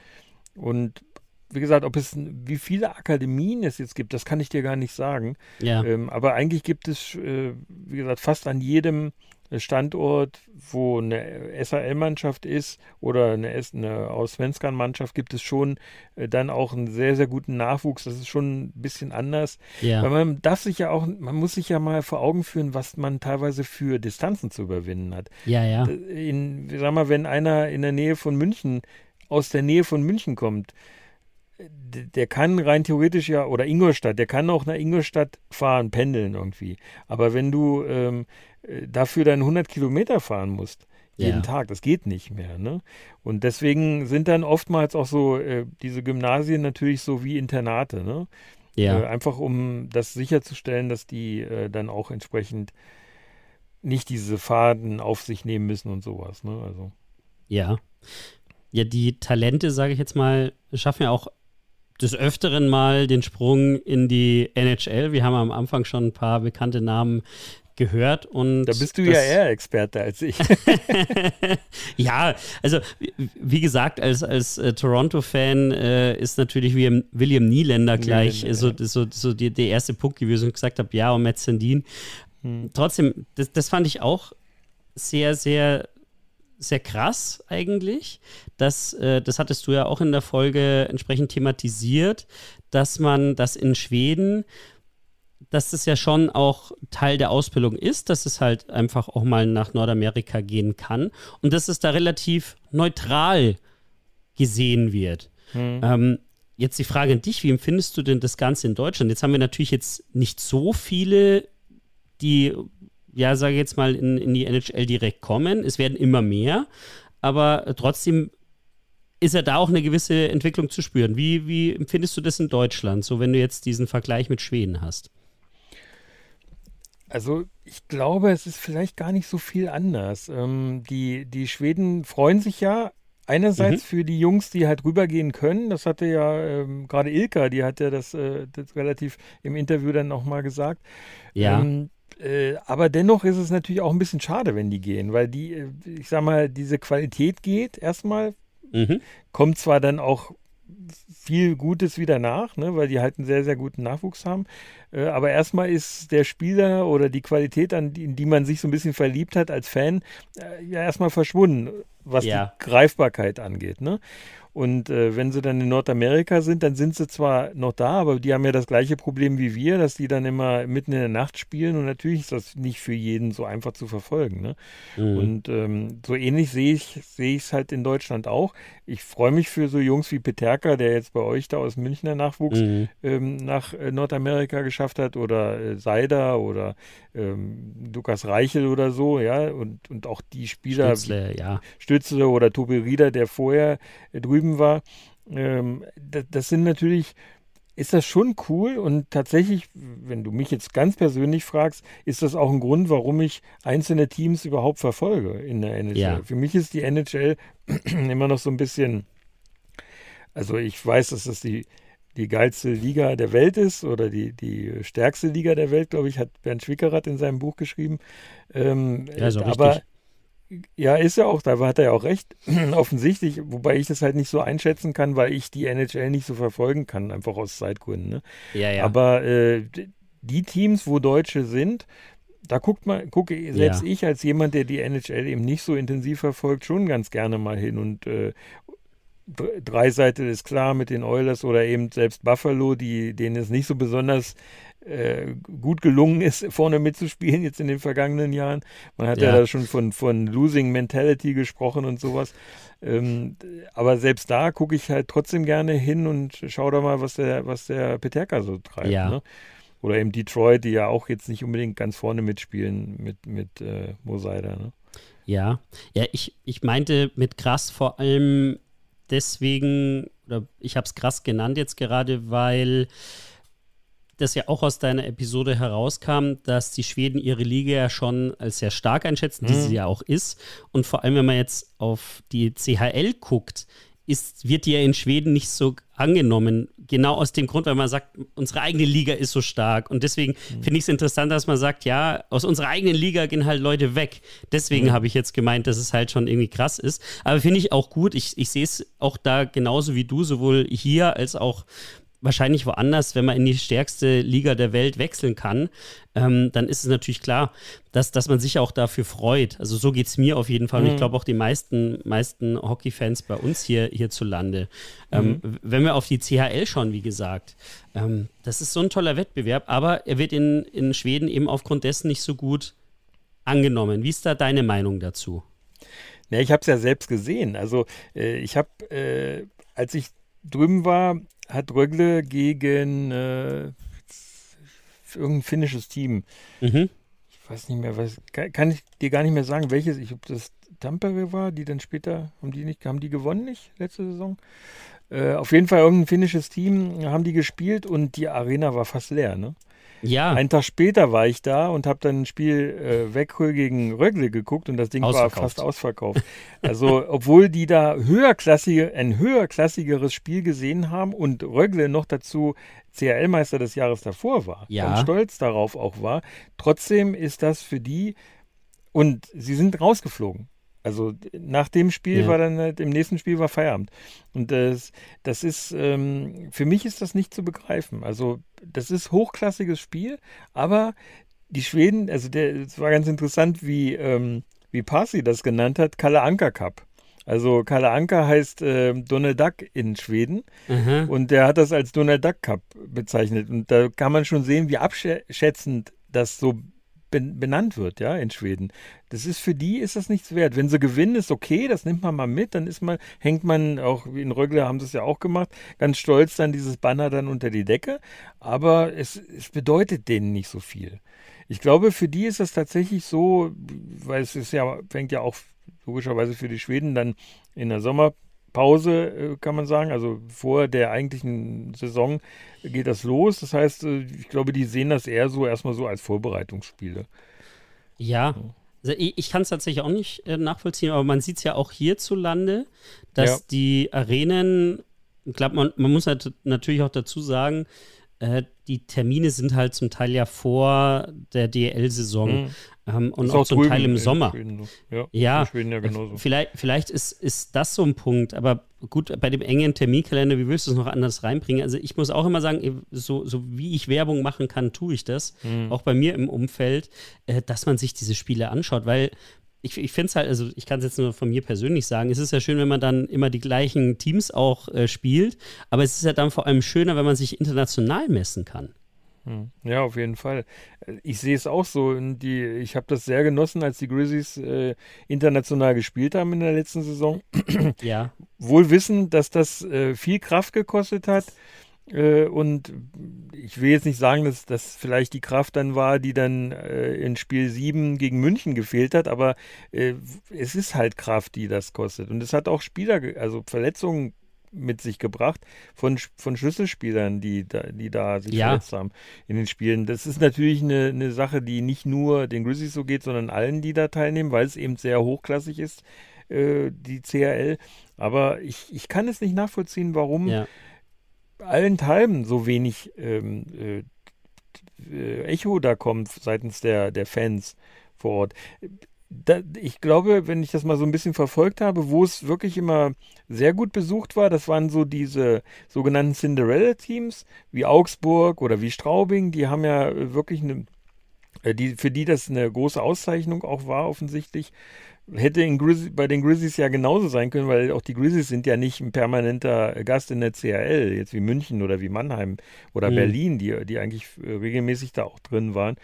Und wie gesagt, ob es wie viele Akademien es jetzt gibt, das kann ich dir gar nicht sagen. Ja. Ähm, aber eigentlich gibt es, äh, wie gesagt, fast an jedem äh, Standort, wo eine SAL-Mannschaft ist oder eine, eine aus Svenskern-Mannschaft, gibt es schon äh, dann auch einen sehr, sehr guten Nachwuchs. Das ist schon ein bisschen anders. Ja. Weil man darf sich ja auch, man muss sich ja mal vor Augen führen, was man teilweise für Distanzen zu überwinden hat. Ja, ja. Äh, in, sag mal, wenn einer in der Nähe von München, aus der Nähe von München kommt, der kann rein theoretisch ja, oder Ingolstadt, der kann auch nach Ingolstadt fahren, pendeln irgendwie. Aber wenn du ähm, dafür dann 100 Kilometer fahren musst. Jeden ja. Tag, das geht nicht mehr. Ne? Und deswegen sind dann oftmals auch so äh, diese Gymnasien natürlich so wie Internate. Ne? Ja. Äh, einfach um das sicherzustellen, dass die äh, dann auch entsprechend nicht diese Faden auf sich nehmen müssen und sowas. Ne? Also. Ja. Ja, die Talente, sage ich jetzt mal, schaffen ja auch des Öfteren mal den Sprung in die NHL. Wir haben am Anfang schon ein paar bekannte Namen gehört. Und da bist du ja eher Experte als ich. ja, also wie gesagt, als, als äh, Toronto-Fan äh, ist natürlich William, William Nieländer gleich Nieländer, so, ja. so, so die, der erste Punkt gewesen, und gesagt habe, ja, und Matt Sandin. Hm. Trotzdem, das, das fand ich auch sehr, sehr sehr krass eigentlich. Dass, äh, das hattest du ja auch in der Folge entsprechend thematisiert, dass man das in Schweden dass das ja schon auch Teil der Ausbildung ist, dass es halt einfach auch mal nach Nordamerika gehen kann und dass es da relativ neutral gesehen wird. Mhm. Ähm, jetzt die Frage an dich, wie empfindest du denn das Ganze in Deutschland? Jetzt haben wir natürlich jetzt nicht so viele, die, ja, sage ich jetzt mal, in, in die NHL direkt kommen. Es werden immer mehr, aber trotzdem ist ja da auch eine gewisse Entwicklung zu spüren. Wie, wie empfindest du das in Deutschland, so wenn du jetzt diesen Vergleich mit Schweden hast? Also ich glaube, es ist vielleicht gar nicht so viel anders. Ähm, die, die Schweden freuen sich ja einerseits mhm. für die Jungs, die halt rübergehen können. Das hatte ja ähm, gerade Ilka, die hat ja das, äh, das relativ im Interview dann nochmal gesagt. Ja. Ähm, äh, aber dennoch ist es natürlich auch ein bisschen schade, wenn die gehen, weil die, äh, ich sag mal, diese Qualität geht erstmal, mhm. kommt zwar dann auch viel Gutes wieder nach, ne, weil die halt einen sehr, sehr guten Nachwuchs haben. Äh, aber erstmal ist der Spieler oder die Qualität, an die, in die man sich so ein bisschen verliebt hat als Fan, äh, ja erstmal verschwunden, was ja. die Greifbarkeit angeht. Ne? Und äh, wenn sie dann in Nordamerika sind, dann sind sie zwar noch da, aber die haben ja das gleiche Problem wie wir, dass die dann immer mitten in der Nacht spielen und natürlich ist das nicht für jeden so einfach zu verfolgen. Ne? Mhm. Und ähm, so ähnlich sehe ich es seh halt in Deutschland auch. Ich freue mich für so Jungs wie Peterka, der jetzt bei euch da aus Münchner Nachwuchs mhm. ähm, nach äh, Nordamerika geschafft hat oder äh, Seider oder ähm, Lukas Reichel oder so, ja, und, und auch die Spieler Stützle, ja. Stützle oder Tobi Rieder, der vorher äh, drüben drüben war. Ähm, das, das sind natürlich ist das schon cool und tatsächlich, wenn du mich jetzt ganz persönlich fragst, ist das auch ein Grund, warum ich einzelne Teams überhaupt verfolge in der NHL. Ja. Für mich ist die NHL immer noch so ein bisschen, also ich weiß, dass das die, die geilste Liga der Welt ist oder die, die stärkste Liga der Welt, glaube ich, hat Bernd Schwickerath in seinem Buch geschrieben. Ähm, ja, so aber richtig. Ja, ist ja auch, da hat er ja auch recht, offensichtlich, wobei ich das halt nicht so einschätzen kann, weil ich die NHL nicht so verfolgen kann, einfach aus Zeitgründen. Ne? Ja, ja. Aber äh, die Teams, wo Deutsche sind, da guckt man, gucke selbst ja. ich als jemand, der die NHL eben nicht so intensiv verfolgt, schon ganz gerne mal hin und, äh, Dreiseite ist klar mit den Oilers oder eben selbst Buffalo, die, denen es nicht so besonders äh, gut gelungen ist, vorne mitzuspielen jetzt in den vergangenen Jahren. Man hat ja, ja da schon von, von Losing Mentality gesprochen und sowas. Ähm, aber selbst da gucke ich halt trotzdem gerne hin und schaue da mal, was der, was der Peterka so treibt. Ja. Ne? Oder eben Detroit, die ja auch jetzt nicht unbedingt ganz vorne mitspielen mit, mit äh, Mosaider. Ne? Ja, ja, ich, ich meinte mit krass vor allem deswegen, oder ich habe es krass genannt jetzt gerade, weil das ja auch aus deiner Episode herauskam, dass die Schweden ihre Liga ja schon als sehr stark einschätzen, mhm. die sie ja auch ist. Und vor allem, wenn man jetzt auf die CHL guckt, ist, wird die ja in Schweden nicht so angenommen. Genau aus dem Grund, weil man sagt, unsere eigene Liga ist so stark. Und deswegen mhm. finde ich es interessant, dass man sagt, ja, aus unserer eigenen Liga gehen halt Leute weg. Deswegen mhm. habe ich jetzt gemeint, dass es halt schon irgendwie krass ist. Aber finde ich auch gut. Ich, ich sehe es auch da genauso wie du, sowohl hier als auch wahrscheinlich woanders, wenn man in die stärkste Liga der Welt wechseln kann, ähm, dann ist es natürlich klar, dass, dass man sich auch dafür freut. Also so geht es mir auf jeden Fall mhm. und ich mhm. glaube auch die meisten, meisten Hockey-Fans bei uns hier hierzulande. Ähm, mhm. Wenn wir auf die CHL schauen, wie gesagt, ähm, das ist so ein toller Wettbewerb, aber er wird in, in Schweden eben aufgrund dessen nicht so gut angenommen. Wie ist da deine Meinung dazu? Ja, ich habe es ja selbst gesehen. Also äh, ich habe, äh, als ich drüben war, hat Rögle gegen äh, irgendein finnisches Team. Mhm. Ich weiß nicht mehr, was kann, kann, ich dir gar nicht mehr sagen, welches. Ich ob das Tampere war, die dann später haben die nicht, haben die gewonnen nicht letzte Saison. Äh, auf jeden Fall irgendein finnisches Team haben die gespielt und die Arena war fast leer. Ne? Ja. Ein Tag später war ich da und habe dann ein Spiel äh, Weckrö gegen Rögle geguckt und das Ding war fast ausverkauft. Also, obwohl die da höherklassige, ein höherklassigeres Spiel gesehen haben und Rögle noch dazu CRL-Meister des Jahres davor war ja. und stolz darauf auch war, trotzdem ist das für die und sie sind rausgeflogen. Also nach dem Spiel ja. war dann halt, im nächsten Spiel war Feierabend. Und das, das ist, ähm, für mich ist das nicht zu begreifen. Also das ist hochklassiges Spiel, aber die Schweden, also der, es war ganz interessant, wie, ähm, wie Parsi das genannt hat, Kalle Anker Cup. Also Kalle Anker heißt äh, Donald Duck in Schweden mhm. und der hat das als Donald Duck Cup bezeichnet. Und da kann man schon sehen, wie abschätzend das so benannt wird, ja, in Schweden. Das ist für die ist das nichts wert. Wenn sie gewinnen, ist okay, das nimmt man mal mit, dann ist man, hängt man auch, wie in Rögle haben sie es ja auch gemacht, ganz stolz dann dieses Banner dann unter die Decke. Aber es, es bedeutet denen nicht so viel. Ich glaube, für die ist das tatsächlich so, weil es ist ja, fängt ja auch logischerweise für die Schweden dann in der Sommer Pause, äh, kann man sagen. Also vor der eigentlichen Saison geht das los. Das heißt, äh, ich glaube, die sehen das eher so erstmal so als Vorbereitungsspiele. Ja. Also ich, kann es tatsächlich auch nicht äh, nachvollziehen, aber man sieht es ja auch hierzulande, dass ja. die Arenen, ich glaube, man, man muss halt natürlich auch dazu sagen, äh, die Termine sind halt zum Teil ja vor der DL-Saison. Mhm. Ähm, und ist auch, zum Teil im Sommer. ja, ja, ja genauso. Vielleicht, vielleicht ist, ist das so ein Punkt, aber gut, bei dem engen Terminkalender, wie willst du es noch anders reinbringen? Also ich muss auch immer sagen, so, so wie ich Werbung machen kann, tue ich das, mhm. auch bei mir im Umfeld, äh, dass man sich diese Spiele anschaut, weil ich, ich finde es halt, also ich kann es jetzt nur von mir persönlich sagen, es ist ja schön, wenn man dann immer die gleichen Teams auch äh, spielt, aber es ist ja dann vor allem schöner, wenn man sich international messen kann. Hm. Ja, auf jeden Fall. Äh, ich sehe es auch so. Die, ich habe das sehr genossen, als die Grizzlies äh, international gespielt haben in der letzten Saison. Ja. Wohl wissen, dass das äh, viel Kraft gekostet hat, äh, und ich will jetzt nicht sagen, dass das vielleicht die Kraft dann war, die dann äh, in Spiel 7 gegen München gefehlt hat, aber äh, es ist halt Kraft, die das kostet. Und es hat auch Spieler, also Verletzungen mit sich gebracht von, von Schlüsselspielern, die da, die da sich ja. verletzt haben in den Spielen. Das ist natürlich eine, eine Sache, die nicht nur den Grizzlies so geht, sondern allen, die da teilnehmen, weil es eben sehr hochklassig ist, äh, die CRL. Aber ich, ich kann es nicht nachvollziehen, warum ja allenthalben so wenig ähm, äh, äh, Echo da kommt seitens der, der Fans vor Ort. Da, ich glaube, wenn ich das mal so ein bisschen verfolgt habe, wo es wirklich immer sehr gut besucht war, das waren so diese sogenannten Cinderella-Teams wie Augsburg oder wie Straubing. Die haben ja äh, wirklich eine, äh, die, für die das eine große Auszeichnung auch war, offensichtlich hätte Grizz, bei den Grizzlies ja genauso sein können, weil auch die Grizzlies sind ja nicht ein permanenter Gast in der CRL, jetzt wie München oder wie Mannheim oder mhm. Berlin, die, die eigentlich äh, regelmäßig da auch drin waren.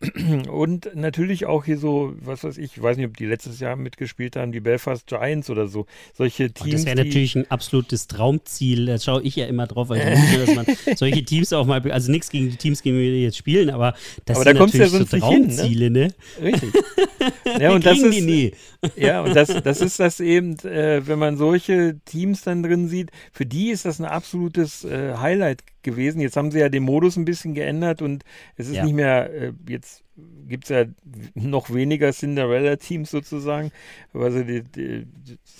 Und natürlich auch hier so, was weiß ich, ich weiß nicht, ob die letztes Jahr mitgespielt haben, die Belfast Giants oder so, solche oh, Teams. Und das wäre natürlich ein absolutes Traumziel, da schaue ich ja immer drauf, weil ich möchte, dass man solche Teams auch mal, also nichts gegen die Teams, gegen die wir jetzt spielen, aber das aber sind da natürlich ja so ne? Traumziele, hin, ne? ne? Richtig. ja, und das ist, nie. ja, und das, das ist das eben, äh, wenn man solche Teams dann drin sieht, für die ist das ein absolutes äh, Highlight gewesen. Jetzt haben sie ja den Modus ein bisschen geändert und es ist ja. nicht mehr äh, jetzt jetzt gibt es ja noch weniger Cinderella-Teams sozusagen, weil sie die, die,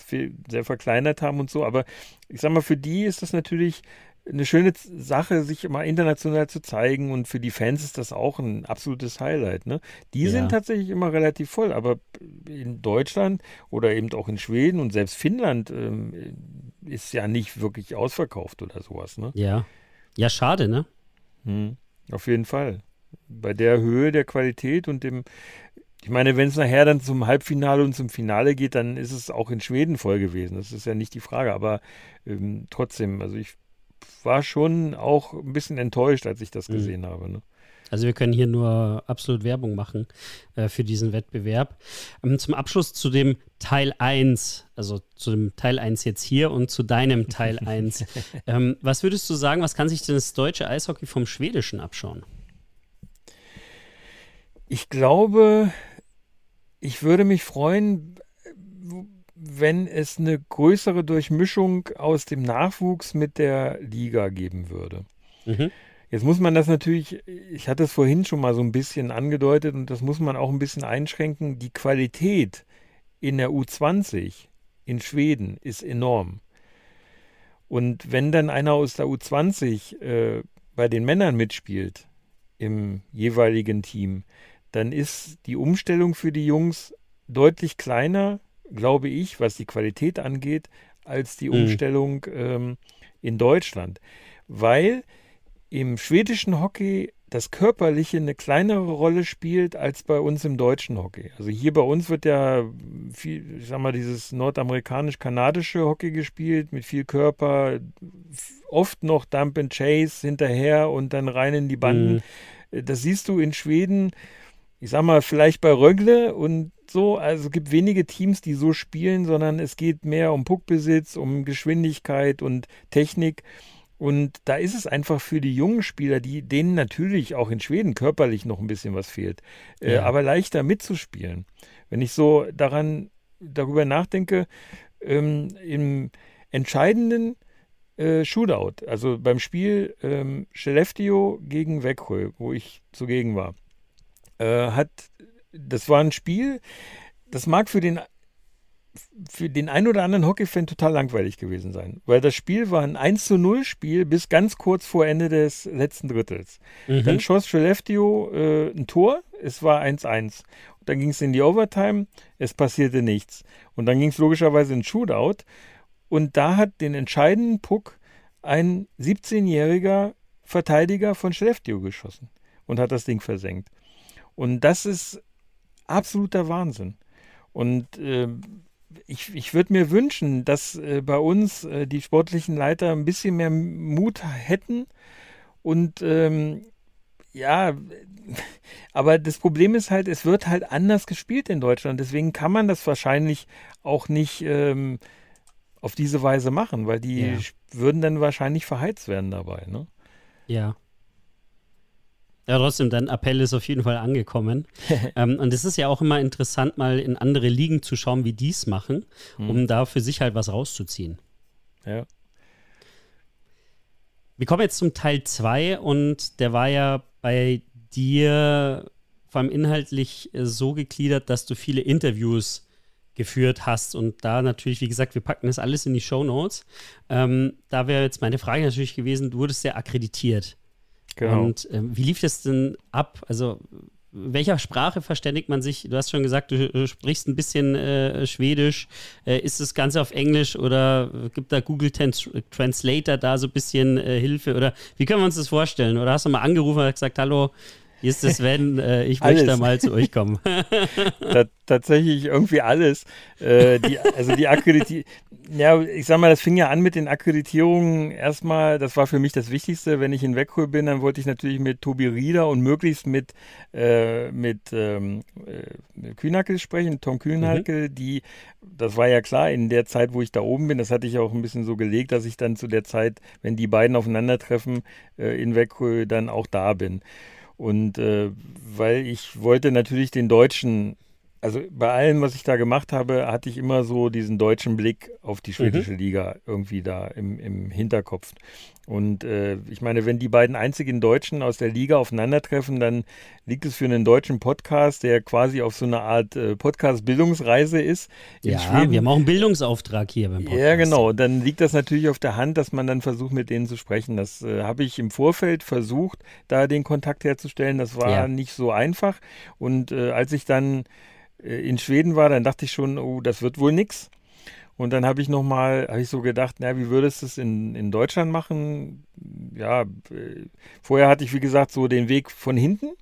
die sehr verkleinert haben und so. Aber ich sag mal, für die ist das natürlich eine schöne Sache, sich mal international zu zeigen und für die Fans ist das auch ein absolutes Highlight. Ne? Die ja. sind tatsächlich immer relativ voll, aber in Deutschland oder eben auch in Schweden und selbst Finnland ähm, ist ja nicht wirklich ausverkauft oder sowas. Ne? Ja. Ja, schade, ne? Hm, auf jeden Fall bei der Höhe der Qualität und dem, ich meine, wenn es nachher dann zum Halbfinale und zum Finale geht, dann ist es auch in Schweden voll gewesen. Das ist ja nicht die Frage, aber ähm, trotzdem, also ich war schon auch ein bisschen enttäuscht, als ich das mhm. gesehen habe. Ne? Also wir können hier nur absolut Werbung machen äh, für diesen Wettbewerb. Ähm, zum Abschluss zu dem Teil 1, also zu dem Teil 1 jetzt hier und zu deinem Teil 1. ähm, was würdest du sagen, was kann sich denn das deutsche Eishockey vom Schwedischen abschauen? Ich glaube, ich würde mich freuen, wenn es eine größere Durchmischung aus dem Nachwuchs mit der Liga geben würde. Mhm. Jetzt muss man das natürlich, ich hatte es vorhin schon mal so ein bisschen angedeutet und das muss man auch ein bisschen einschränken. Die Qualität in der U20 in Schweden ist enorm. Und wenn dann einer aus der U20 äh, bei den Männern mitspielt im jeweiligen Team, dann ist die Umstellung für die Jungs deutlich kleiner, glaube ich, was die Qualität angeht, als die mhm. Umstellung ähm, in Deutschland. Weil im schwedischen Hockey das Körperliche eine kleinere Rolle spielt als bei uns im deutschen Hockey. Also hier bei uns wird ja viel, ich sag mal, dieses nordamerikanisch-kanadische Hockey gespielt mit viel Körper, oft noch Dump and Chase hinterher und dann rein in die Banden. Mhm. Das siehst du in Schweden ich sag mal, vielleicht bei Rögle und so. Also es gibt wenige Teams, die so spielen, sondern es geht mehr um Puckbesitz, um Geschwindigkeit und Technik. Und da ist es einfach für die jungen Spieler, die, denen natürlich auch in Schweden körperlich noch ein bisschen was fehlt, äh, ja. äh, aber leichter mitzuspielen. Wenn ich so daran darüber nachdenke, ähm, im entscheidenden äh, Shootout, also beim Spiel ähm, Scheleftio gegen Weghö, wo ich zugegen war, äh, hat, das war ein Spiel, das mag für den für den einen oder anderen Hockey-Fan total langweilig gewesen sein, weil das Spiel war ein 1 zu 0 Spiel bis ganz kurz vor Ende des letzten Drittels. Mhm. Dann schoss Schleftio äh, ein Tor, es war 1-1. Dann ging es in die Overtime, es passierte nichts. Und dann ging es logischerweise in Shootout. Und da hat den entscheidenden Puck ein 17-jähriger Verteidiger von Schleftio geschossen und hat das Ding versenkt. Und das ist absoluter Wahnsinn. Und äh, ich, ich würde mir wünschen, dass äh, bei uns äh, die sportlichen Leiter ein bisschen mehr Mut hätten. Und ähm, ja, aber das Problem ist halt, es wird halt anders gespielt in Deutschland. Deswegen kann man das wahrscheinlich auch nicht ähm, auf diese Weise machen, weil die ja. würden dann wahrscheinlich verheizt werden dabei. Ne? Ja. Ja, trotzdem, dein Appell ist auf jeden Fall angekommen. ähm, und es ist ja auch immer interessant, mal in andere Ligen zu schauen, wie die es machen, mhm. um da für sich halt was rauszuziehen. Ja. Wir kommen jetzt zum Teil 2 und der war ja bei dir vor allem inhaltlich äh, so gegliedert, dass du viele Interviews geführt hast. Und da natürlich, wie gesagt, wir packen das alles in die Show Notes. Ähm, da wäre jetzt meine Frage natürlich gewesen, du wurdest ja akkreditiert. Genau. Und ähm, wie lief das denn ab? Also welcher Sprache verständigt man sich? Du hast schon gesagt, du sprichst ein bisschen äh, Schwedisch. Äh, ist das Ganze auf Englisch oder gibt da Google Trans Translator da so ein bisschen äh, Hilfe? Oder wie können wir uns das vorstellen? Oder hast du mal angerufen und gesagt, hallo, hier ist es, wenn äh, ich möchte mal zu euch kommen. tatsächlich irgendwie alles. Äh, die, also die Akkreditierung, ja, ich sag mal, das fing ja an mit den Akkreditierungen. Erstmal, das war für mich das Wichtigste. Wenn ich in Weckruhe bin, dann wollte ich natürlich mit Tobi Rieder und möglichst mit, äh, mit ähm, äh, Kühnackel sprechen, Tom Kühnackel, mhm. die, das war ja klar, in der Zeit, wo ich da oben bin, das hatte ich auch ein bisschen so gelegt, dass ich dann zu der Zeit, wenn die beiden aufeinandertreffen, äh, in Weckruhe, dann auch da bin. Und äh, weil ich wollte natürlich den deutschen, also bei allem, was ich da gemacht habe, hatte ich immer so diesen deutschen Blick auf die schwedische mhm. Liga irgendwie da im, im Hinterkopf. Und äh, ich meine, wenn die beiden einzigen Deutschen aus der Liga aufeinandertreffen, dann liegt es für einen deutschen Podcast, der quasi auf so eine Art äh, Podcast-Bildungsreise ist. Ja, Schweden. wir haben auch einen Bildungsauftrag hier beim Podcast. Ja, genau. Dann liegt das natürlich auf der Hand, dass man dann versucht, mit denen zu sprechen. Das äh, habe ich im Vorfeld versucht, da den Kontakt herzustellen. Das war ja. nicht so einfach. Und äh, als ich dann äh, in Schweden war, dann dachte ich schon, oh, das wird wohl nichts. Und dann habe ich nochmal, habe ich so gedacht, na, wie würdest du es in, in Deutschland machen? Ja, äh, vorher hatte ich, wie gesagt, so den Weg von hinten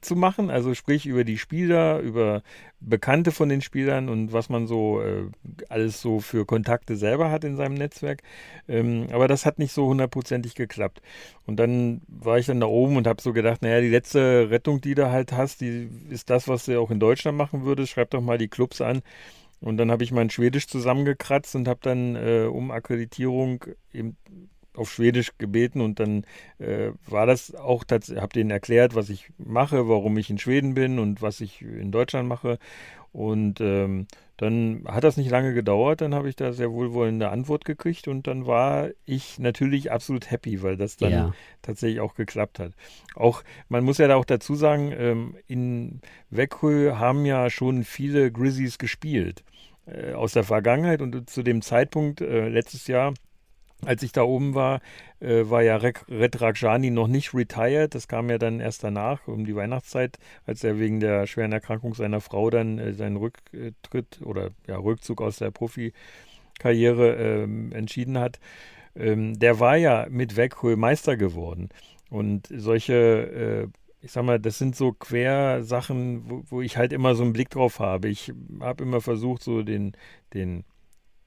zu machen, also sprich über die Spieler, über Bekannte von den Spielern und was man so äh, alles so für Kontakte selber hat in seinem Netzwerk. Ähm, aber das hat nicht so hundertprozentig geklappt. Und dann war ich dann da oben und habe so gedacht, naja, die letzte Rettung, die du halt hast, die ist das, was du auch in Deutschland machen würdest. Schreib doch mal die Clubs an, und dann habe ich mein Schwedisch zusammengekratzt und habe dann äh, um Akkreditierung eben auf Schwedisch gebeten und dann äh, war das auch, habe denen erklärt, was ich mache, warum ich in Schweden bin und was ich in Deutschland mache. Und ähm, dann hat das nicht lange gedauert, dann habe ich da sehr wohlwollende Antwort gekriegt und dann war ich natürlich absolut happy, weil das dann ja. tatsächlich auch geklappt hat. Auch, man muss ja da auch dazu sagen, ähm, in Weckhö haben ja schon viele Grizzlies gespielt. Äh, aus der Vergangenheit und zu dem Zeitpunkt äh, letztes Jahr, als ich da oben war, äh, war ja Retrakjani noch nicht retired. Das kam ja dann erst danach, um die Weihnachtszeit, als er wegen der schweren Erkrankung seiner Frau dann äh, seinen Rücktritt oder ja, Rückzug aus der Profikarriere ähm, entschieden hat. Ähm, der war ja mit Weckhol Meister geworden. Und solche äh, ich sag mal, das sind so Quersachen, wo, wo ich halt immer so einen Blick drauf habe. Ich habe immer versucht, so den, den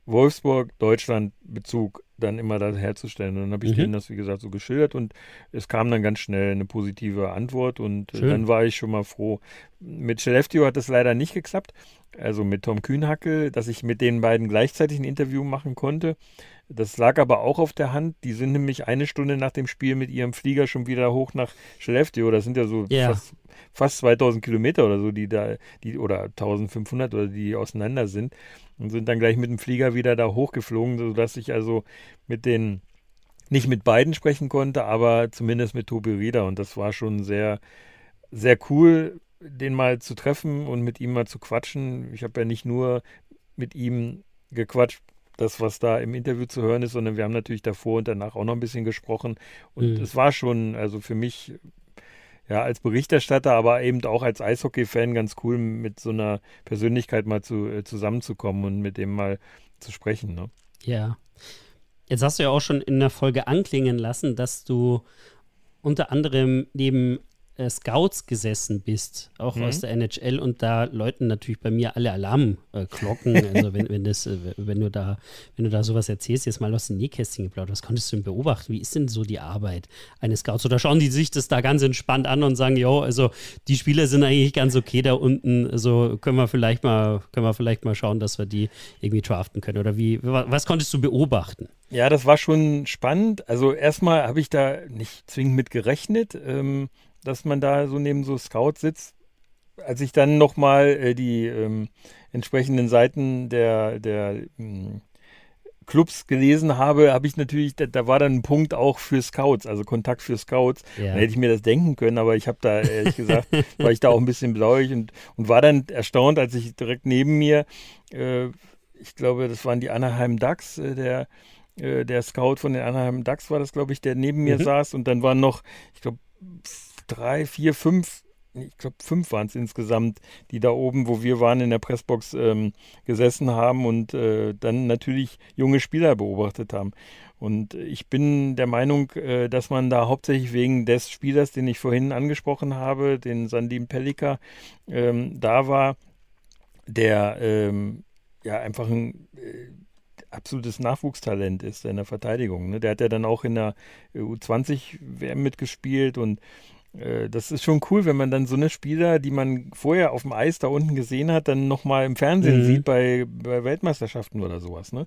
Wolfsburg-Deutschland-Bezug dann immer da herzustellen. Und dann habe ich mhm. denen das, wie gesagt, so geschildert und es kam dann ganz schnell eine positive Antwort und äh, Schön. dann war ich schon mal froh. Mit Schelleftio hat das leider nicht geklappt, also mit Tom Kühnhackel, dass ich mit den beiden gleichzeitig ein Interview machen konnte. Das lag aber auch auf der Hand. Die sind nämlich eine Stunde nach dem Spiel mit ihrem Flieger schon wieder hoch nach Schleftio. Das sind ja so yeah. fast, fast 2000 Kilometer oder so, die da, die oder 1500 oder die auseinander sind und sind dann gleich mit dem Flieger wieder da hochgeflogen, sodass ich also mit den nicht mit beiden sprechen konnte, aber zumindest mit Tobi Rieder und das war schon sehr sehr cool, den mal zu treffen und mit ihm mal zu quatschen. Ich habe ja nicht nur mit ihm gequatscht, das, was da im Interview zu hören ist, sondern wir haben natürlich davor und danach auch noch ein bisschen gesprochen. Und mhm. es war schon, also für mich, ja, als Berichterstatter, aber eben auch als Eishockey-Fan ganz cool, mit so einer Persönlichkeit mal zu, äh, zusammenzukommen und mit dem mal zu sprechen. Ne? Ja. Jetzt hast du ja auch schon in der Folge anklingen lassen, dass du unter anderem neben äh, Scouts gesessen bist, auch mhm. aus der NHL, und da läuten natürlich bei mir alle Alarmglocken. Äh, also wenn, wenn das, äh, wenn du da, wenn du da sowas erzählst, jetzt mal aus dem Nähkästchen geplaudert, was konntest du denn beobachten? Wie ist denn so die Arbeit eines Scouts? Oder schauen die sich das da ganz entspannt an und sagen, jo, also die Spieler sind eigentlich ganz okay da unten, also können wir vielleicht mal, können wir vielleicht mal schauen, dass wir die irgendwie draften können. Oder wie, was konntest du beobachten? Ja, das war schon spannend. Also erstmal habe ich da nicht zwingend mit gerechnet. Ähm, dass man da so neben so Scouts sitzt. Als ich dann nochmal äh, die ähm, entsprechenden Seiten der, der ähm, Clubs gelesen habe, habe ich natürlich, da, da, war dann ein Punkt auch für Scouts, also Kontakt für Scouts. Ja. Da hätte ich mir das denken können, aber ich habe da ehrlich gesagt, war ich da auch ein bisschen blauig und, und war dann erstaunt, als ich direkt neben mir, äh, ich glaube, das waren die Anaheim Ducks, äh, der, äh, der Scout von den Anaheim Ducks war das, glaube ich, der neben mir mhm. saß und dann waren noch, ich glaube, drei, vier, fünf, ich glaube fünf waren es insgesamt, die da oben, wo wir waren, in der Pressbox ähm, gesessen haben und äh, dann natürlich junge Spieler beobachtet haben. Und ich bin der Meinung, äh, dass man da hauptsächlich wegen des Spielers, den ich vorhin angesprochen habe, den Sandin Pelika, ähm, da war, der ähm, ja einfach ein äh, absolutes Nachwuchstalent ist in der Verteidigung. Ne? Der hat ja dann auch in der äh, U20-WM mitgespielt und äh, das ist schon cool, wenn man dann so eine Spieler, die man vorher auf dem Eis da unten gesehen hat, dann nochmal im Fernsehen mhm. sieht bei, bei, Weltmeisterschaften oder sowas. Ne?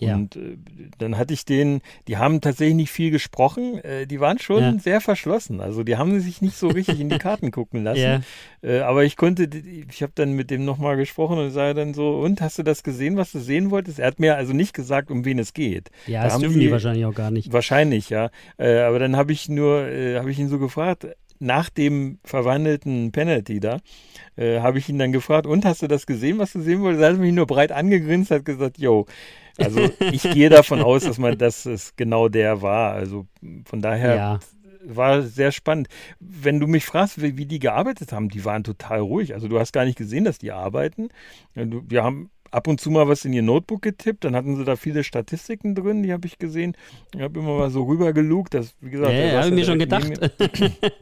Und äh, dann hatte ich den, die haben tatsächlich nicht viel gesprochen, äh, die waren schon ja. sehr verschlossen. Also die haben sich nicht so richtig in die Karten gucken lassen. Ja. Äh, aber ich konnte, ich habe dann mit dem nochmal gesprochen und sah dann so, und hast du das gesehen, was du sehen wolltest? Er hat mir also nicht gesagt, um wen es geht. Ja, da das dürfen die wahrscheinlich auch gar nicht. Wahrscheinlich, ja. aber dann habe ich nur, habe ich ihn so gefragt, nach dem verwandelten Penalty da, äh, habe ich ihn dann gefragt, und hast du das gesehen, was du sehen wolltest? Er hat mich nur breit angegrinst, hat gesagt, yo. Also ich gehe davon aus, dass man, dass es genau der war. Also von daher ja. war sehr spannend. Wenn du mich fragst, wie, wie, die gearbeitet haben, die waren total ruhig. Also du hast gar nicht gesehen, dass die arbeiten. Wir haben ab und zu mal was in ihr Notebook getippt, dann hatten sie da viele Statistiken drin, die habe ich gesehen. Ich habe immer mal so rüber gelugt, dass, wie gesagt, ja, habe ich mir schon gedacht.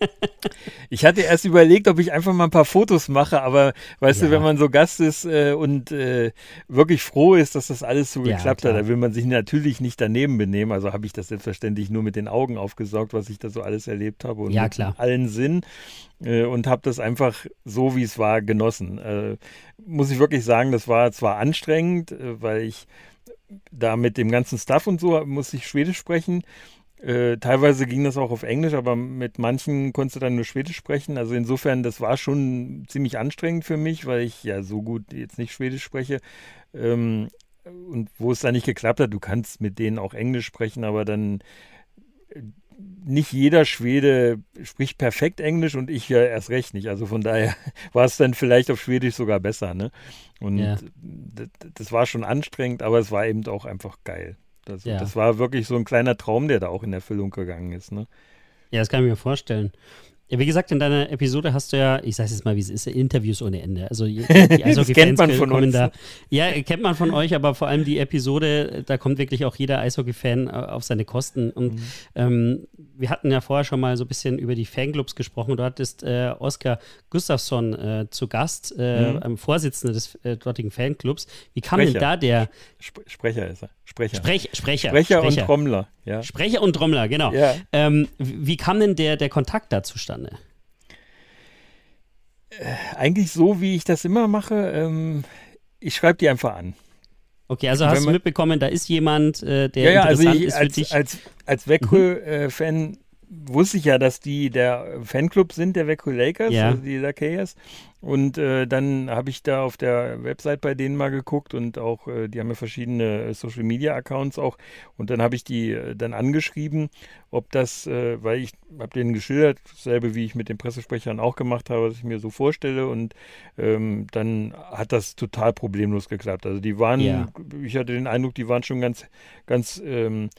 ich hatte erst überlegt, ob ich einfach mal ein paar Fotos mache, aber weißt ja. du, wenn man so Gast ist äh, und äh, wirklich froh ist, dass das alles so geklappt klar. hat, da will man sich natürlich nicht daneben benehmen. Also habe ich das selbstverständlich nur mit den Augen aufgesaugt, was ich da so alles erlebt habe und ja, mit klar. allen Sinn. Äh, und habe das einfach so, wie es war, genossen. Äh, muss ich wirklich sagen, das war zwar anstrengend, äh, weil ich da mit dem ganzen Stuff und so musste ich Schwedisch sprechen. Äh, teilweise ging das auch auf Englisch, aber mit manchen konntest du dann nur Schwedisch sprechen. Also insofern, das war schon ziemlich anstrengend für mich, weil ich ja so gut jetzt nicht Schwedisch spreche. Ähm, und wo es dann nicht geklappt hat, du kannst mit denen auch Englisch sprechen, aber dann äh, nicht jeder Schwede spricht perfekt Englisch und ich ja erst recht nicht. Also von daher war es dann vielleicht auf Schwedisch sogar besser. Ne? Und ja. das war schon anstrengend, aber es war eben auch einfach geil. Das, ja. das war wirklich so ein kleiner Traum, der da auch in Erfüllung gegangen ist. Ne? Ja, das kann ich mir vorstellen. Ja, wie gesagt, in deiner Episode hast du ja, ich sage es jetzt mal, wie es ist, Interviews ohne Ende. Also die, die das kennt man von uns. Da. Ja, kennt man von euch, aber vor allem die Episode, da kommt wirklich auch jeder Eishockey-Fan äh, auf seine Kosten. Und mhm. ähm, wir hatten ja vorher schon mal so ein bisschen über die Fanclubs gesprochen. Du hattest äh, Oskar Gustafsson äh, zu Gast, äh, mhm. Vorsitzender des äh, dortigen Fanclubs. Wie kam Sprecher. denn da der Sp Sprecher ist er? Sprecher. Sprech, Sprecher. Sprecher. Sprecher und Trommler. Ja. Sprecher und Trommler, genau. Ja. Ähm, wie kam denn der, der Kontakt dazu stand? zustande? Äh, eigentlich so, wie ich das immer mache. Ähm, ich schreibe die einfach an. Okay, also hast man, du mitbekommen, da ist jemand, äh, der ja, ja, also interessant also ich, ist für als, dich. Als, als Weckhö-Fan wusste ich ja, dass die der Fanclub sind, der Weckhö Lakers, ja. also die Lakers. Und äh, dann habe ich da auf der Website bei denen mal geguckt und auch, äh, die haben ja verschiedene äh, Social Media Accounts auch. Und dann habe ich die äh, dann angeschrieben, ob das, äh, weil ich habe denen geschildert, dasselbe wie ich mit den Pressesprechern auch gemacht habe, was ich mir so vorstelle. Und ähm, dann hat das total problemlos geklappt. Also die waren, yeah. ich hatte den Eindruck, die waren schon ganz, ganz ähm,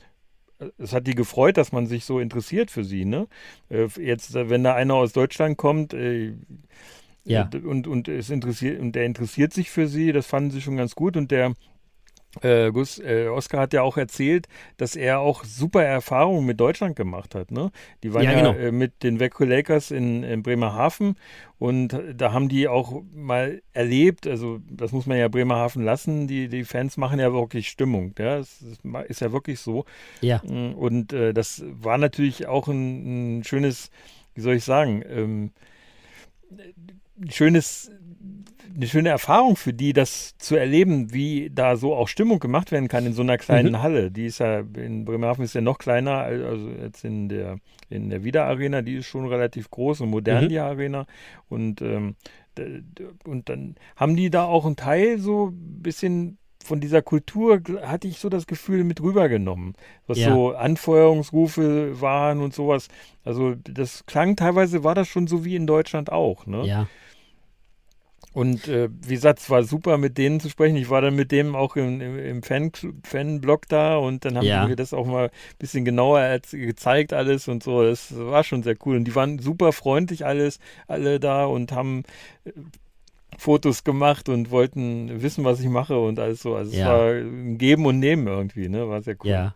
es hat die gefreut, dass man sich so interessiert für sie. Ne? Äh, jetzt, wenn da einer aus Deutschland kommt, ja. Und, und, es interessiert, und der interessiert sich für sie, das fanden sie schon ganz gut. Und der äh, Gus, äh, Oskar hat ja auch erzählt, dass er auch super Erfahrungen mit Deutschland gemacht hat. Ne? Die waren ja, ja genau. äh, mit den Wecko Lakers in, in, Bremerhaven und da haben die auch mal erlebt, also das muss man ja Bremerhaven lassen, die, die Fans machen ja wirklich Stimmung. Ja? Das ist, ist ja wirklich so. Ja. Mm, und äh, das war natürlich auch ein, ein, schönes, wie soll ich sagen, ähm, schönes, eine schöne Erfahrung für die, das zu erleben, wie da so auch Stimmung gemacht werden kann in so einer kleinen mhm. Halle. Die ist ja in Bremerhaven ist ja noch kleiner, also jetzt in der in der Wieder Arena, die ist schon relativ groß und modern mhm. die Arena und ähm, und dann haben die da auch einen Teil so ein bisschen von dieser Kultur hatte ich so das Gefühl mit rübergenommen, was ja. so Anfeuerungsrufe waren und sowas. Also das klang teilweise war das schon so wie in Deutschland auch, ne? Ja. Und äh, wie gesagt, es war super, mit denen zu sprechen. Ich war dann mit dem auch im, im, im Fan, Fanblog da und dann haben ja. die mir das auch mal ein bisschen genauer gezeigt, alles und so. Das war schon sehr cool. Und die waren super freundlich alles, alle da und haben äh, Fotos gemacht und wollten wissen, was ich mache und alles so. Also ja. es war ein Geben und Nehmen irgendwie, ne? War sehr cool. Ja.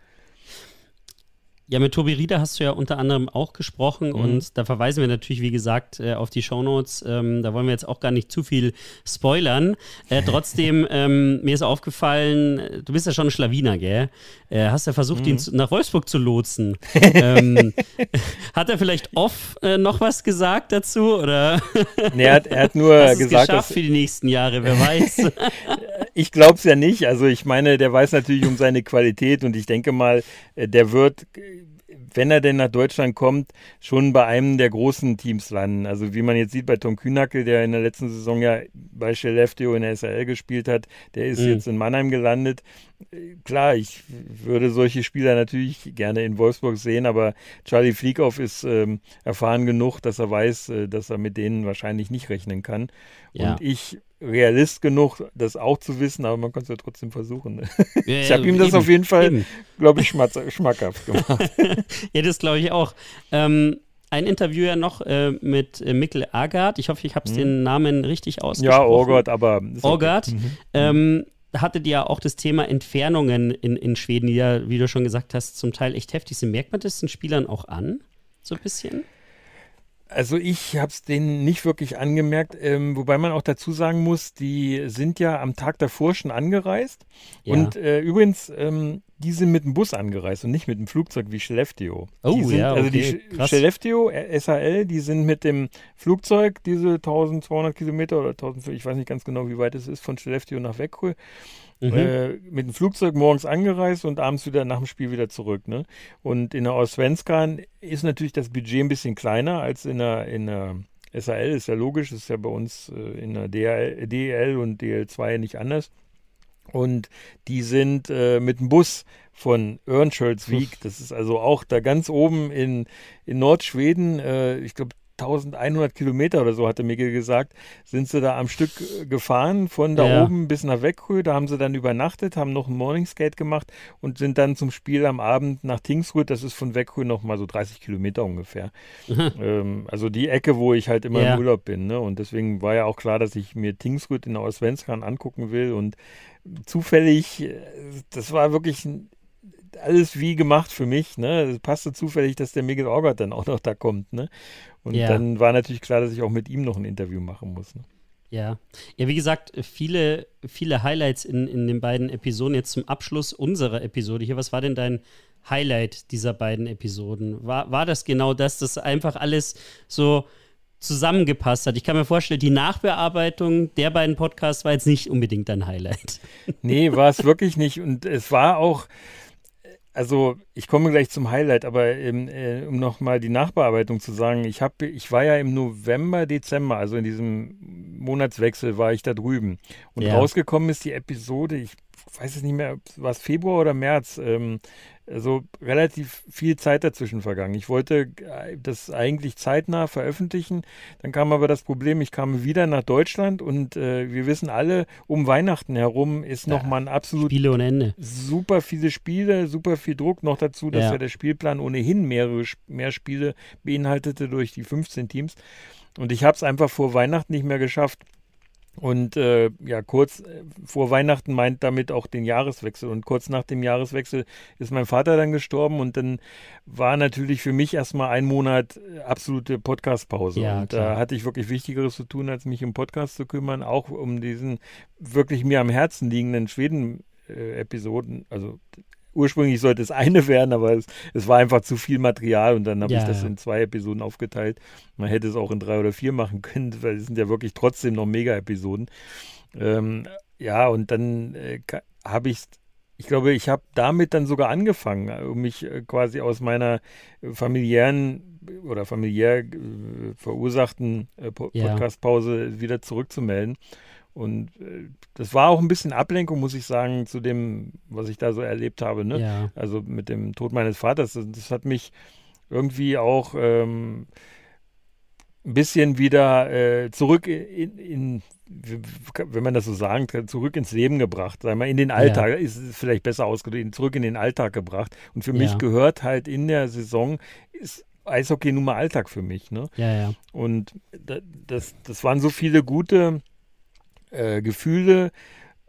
Ja, mit Tobi Rieder hast du ja unter anderem auch gesprochen mhm. und da verweisen wir natürlich, wie gesagt, äh, auf die Shownotes. Ähm, da wollen wir jetzt auch gar nicht zu viel spoilern. Äh, trotzdem, ähm, mir ist aufgefallen, du bist ja schon ein Schlawiner, gell? Äh, hast ja versucht, mhm. ihn zu, nach Wolfsburg zu lotsen. ähm, hat er vielleicht off äh, noch was gesagt dazu? Oder? nee, er hat, er hat nur hast gesagt. Geschafft dass, für die nächsten Jahre, wer weiß. ich glaube es ja nicht. Also, ich meine, der weiß natürlich um seine Qualität und ich denke mal, äh, der wird wenn er denn nach Deutschland kommt, schon bei einem der großen Teams landen. Also wie man jetzt sieht bei Tom Kühnackel, der in der letzten Saison ja bei Skellefteå in der SRL gespielt hat, der ist mhm. jetzt in Mannheim gelandet klar, ich würde solche Spieler natürlich gerne in Wolfsburg sehen, aber Charlie Flieghoff ist ähm, erfahren genug, dass er weiß, äh, dass er mit denen wahrscheinlich nicht rechnen kann. Ja. Und ich realist genug, das auch zu wissen, aber man kann es ja trotzdem versuchen. Ne? Ja, ich habe ihm das eben, auf jeden Fall, glaube ich, schmackhaft gemacht. ja, das glaube ich auch. Ähm, ein Interview ja noch äh, mit äh, Mikkel Agard. Ich hoffe, ich habe hm. den Namen richtig ausgesprochen. Ja, Orgard, aber. Orgard. Okay. Mhm. Ähm, hattet ihr ja auch das Thema Entfernungen in, in Schweden, die ja, wie du schon gesagt hast, zum Teil echt heftig sind. Merkt man das den Spielern auch an? So ein bisschen? Also ich habe es denen nicht wirklich angemerkt, ähm, wobei man auch dazu sagen muss, die sind ja am Tag davor schon angereist. Ja. Und äh, übrigens, ähm, die sind mit dem Bus angereist und nicht mit dem Flugzeug wie Schleftio. Oh, die sind, ja, okay, Also die Schleftio, äh, SAL, die sind mit dem Flugzeug diese 1200 Kilometer oder 1500, ich weiß nicht ganz genau, wie weit es ist, von Schleftio nach Weckruhe, mhm. äh, mit dem Flugzeug morgens angereist und abends wieder nach dem Spiel wieder zurück. Ne? Und in der Osvenskan ist natürlich das Budget ein bisschen kleiner als in der, in der SHL, ist ja logisch, ist ja bei uns äh, in der DL und DL2 nicht anders. Und die sind äh, mit dem Bus von Örnsköldsvik, das ist also auch da ganz oben in, in Nordschweden, äh, ich glaube 1100 Kilometer oder so, hatte Mikkel gesagt, sind sie da am Stück äh, gefahren, von da ja. oben bis nach Weckrö. Da haben sie dann übernachtet, haben noch ein Morningskate gemacht und sind dann zum Spiel am Abend nach Tingsrud. Das ist von Weckrö nochmal so 30 Kilometer ungefähr. Mhm. ähm, also die Ecke, wo ich halt immer ja. im Urlaub bin. Ne? Und deswegen war ja auch klar, dass ich mir Tingsrud in der Osvenskan angucken will und zufällig, äh, das war wirklich alles wie gemacht für mich. Ne? Es passte zufällig, dass der Miguel Orgert dann auch noch da kommt. Ne? Und ja. dann war natürlich klar, dass ich auch mit ihm noch ein Interview machen muss. Ne? Ja. Ja, wie gesagt, viele, viele Highlights in, in den beiden Episoden. Jetzt zum Abschluss unserer Episode hier. Was war denn dein Highlight dieser beiden Episoden? War, war das genau das, dass einfach alles so zusammengepasst hat. Ich kann mir vorstellen, die Nachbearbeitung der beiden Podcasts war jetzt nicht unbedingt ein Highlight. Nee, war es wirklich nicht. Und es war auch, also ich komme gleich zum Highlight, aber ähm, äh, um nochmal die Nachbearbeitung zu sagen, ich, hab, ich war ja im November, Dezember, also in diesem Monatswechsel war ich da drüben. Und ja. rausgekommen ist die Episode, ich weiß es nicht mehr, war es Februar oder März, ähm, also relativ viel Zeit dazwischen vergangen. Ich wollte äh, das eigentlich zeitnah veröffentlichen, dann kam aber das Problem, ich kam wieder nach Deutschland und äh, wir wissen alle, um Weihnachten herum ist ja, nochmal ein absolut Spiele ohne Ende. super viele Spiele, super viel Druck. Noch dazu, dass ja, ja der Spielplan ohnehin mehrere mehr Spiele beinhaltete durch die 15 Teams. Und ich habe es einfach vor Weihnachten nicht mehr geschafft und äh, ja, kurz äh, vor Weihnachten meint damit auch den Jahreswechsel. Und kurz nach dem Jahreswechsel ist mein Vater dann gestorben und dann war natürlich für mich erstmal ein Monat äh, absolute Podcastpause. Ja, und da hatte ich wirklich Wichtigeres zu tun, als mich um Podcast zu kümmern, auch um diesen wirklich mir am Herzen liegenden Schweden-Episoden, äh, also ursprünglich sollte es eine werden, aber es, es war einfach zu viel Material und dann habe ja, ich das in zwei Episoden aufgeteilt. Man hätte es auch in drei oder vier machen können, weil es sind ja wirklich trotzdem noch Mega-Episoden. Ähm, ja, und dann äh, habe ich ich glaube, ich habe damit dann sogar angefangen, äh, um mich äh, quasi aus meiner äh, familiären oder familiär verursachten Podcast-Pause wieder zurückzumelden. Und äh, das war auch ein bisschen Ablenkung, muss ich sagen, zu dem, was ich da so erlebt habe. Ne? Ja. Also mit dem Tod meines Vaters. Das, das hat mich irgendwie auch ähm, ein bisschen wieder äh, zurück in, in, wenn man das so sagen kann, zurück ins Leben gebracht. Sag mal, in den Alltag, ja. ist es vielleicht besser ausgedrückt, zurück in den Alltag gebracht. Und für ja. mich gehört halt in der Saison, ist Eishockey nun mal Alltag für mich. Ne? Ja, ja. Und äh, das, das waren so viele gute äh, Gefühle,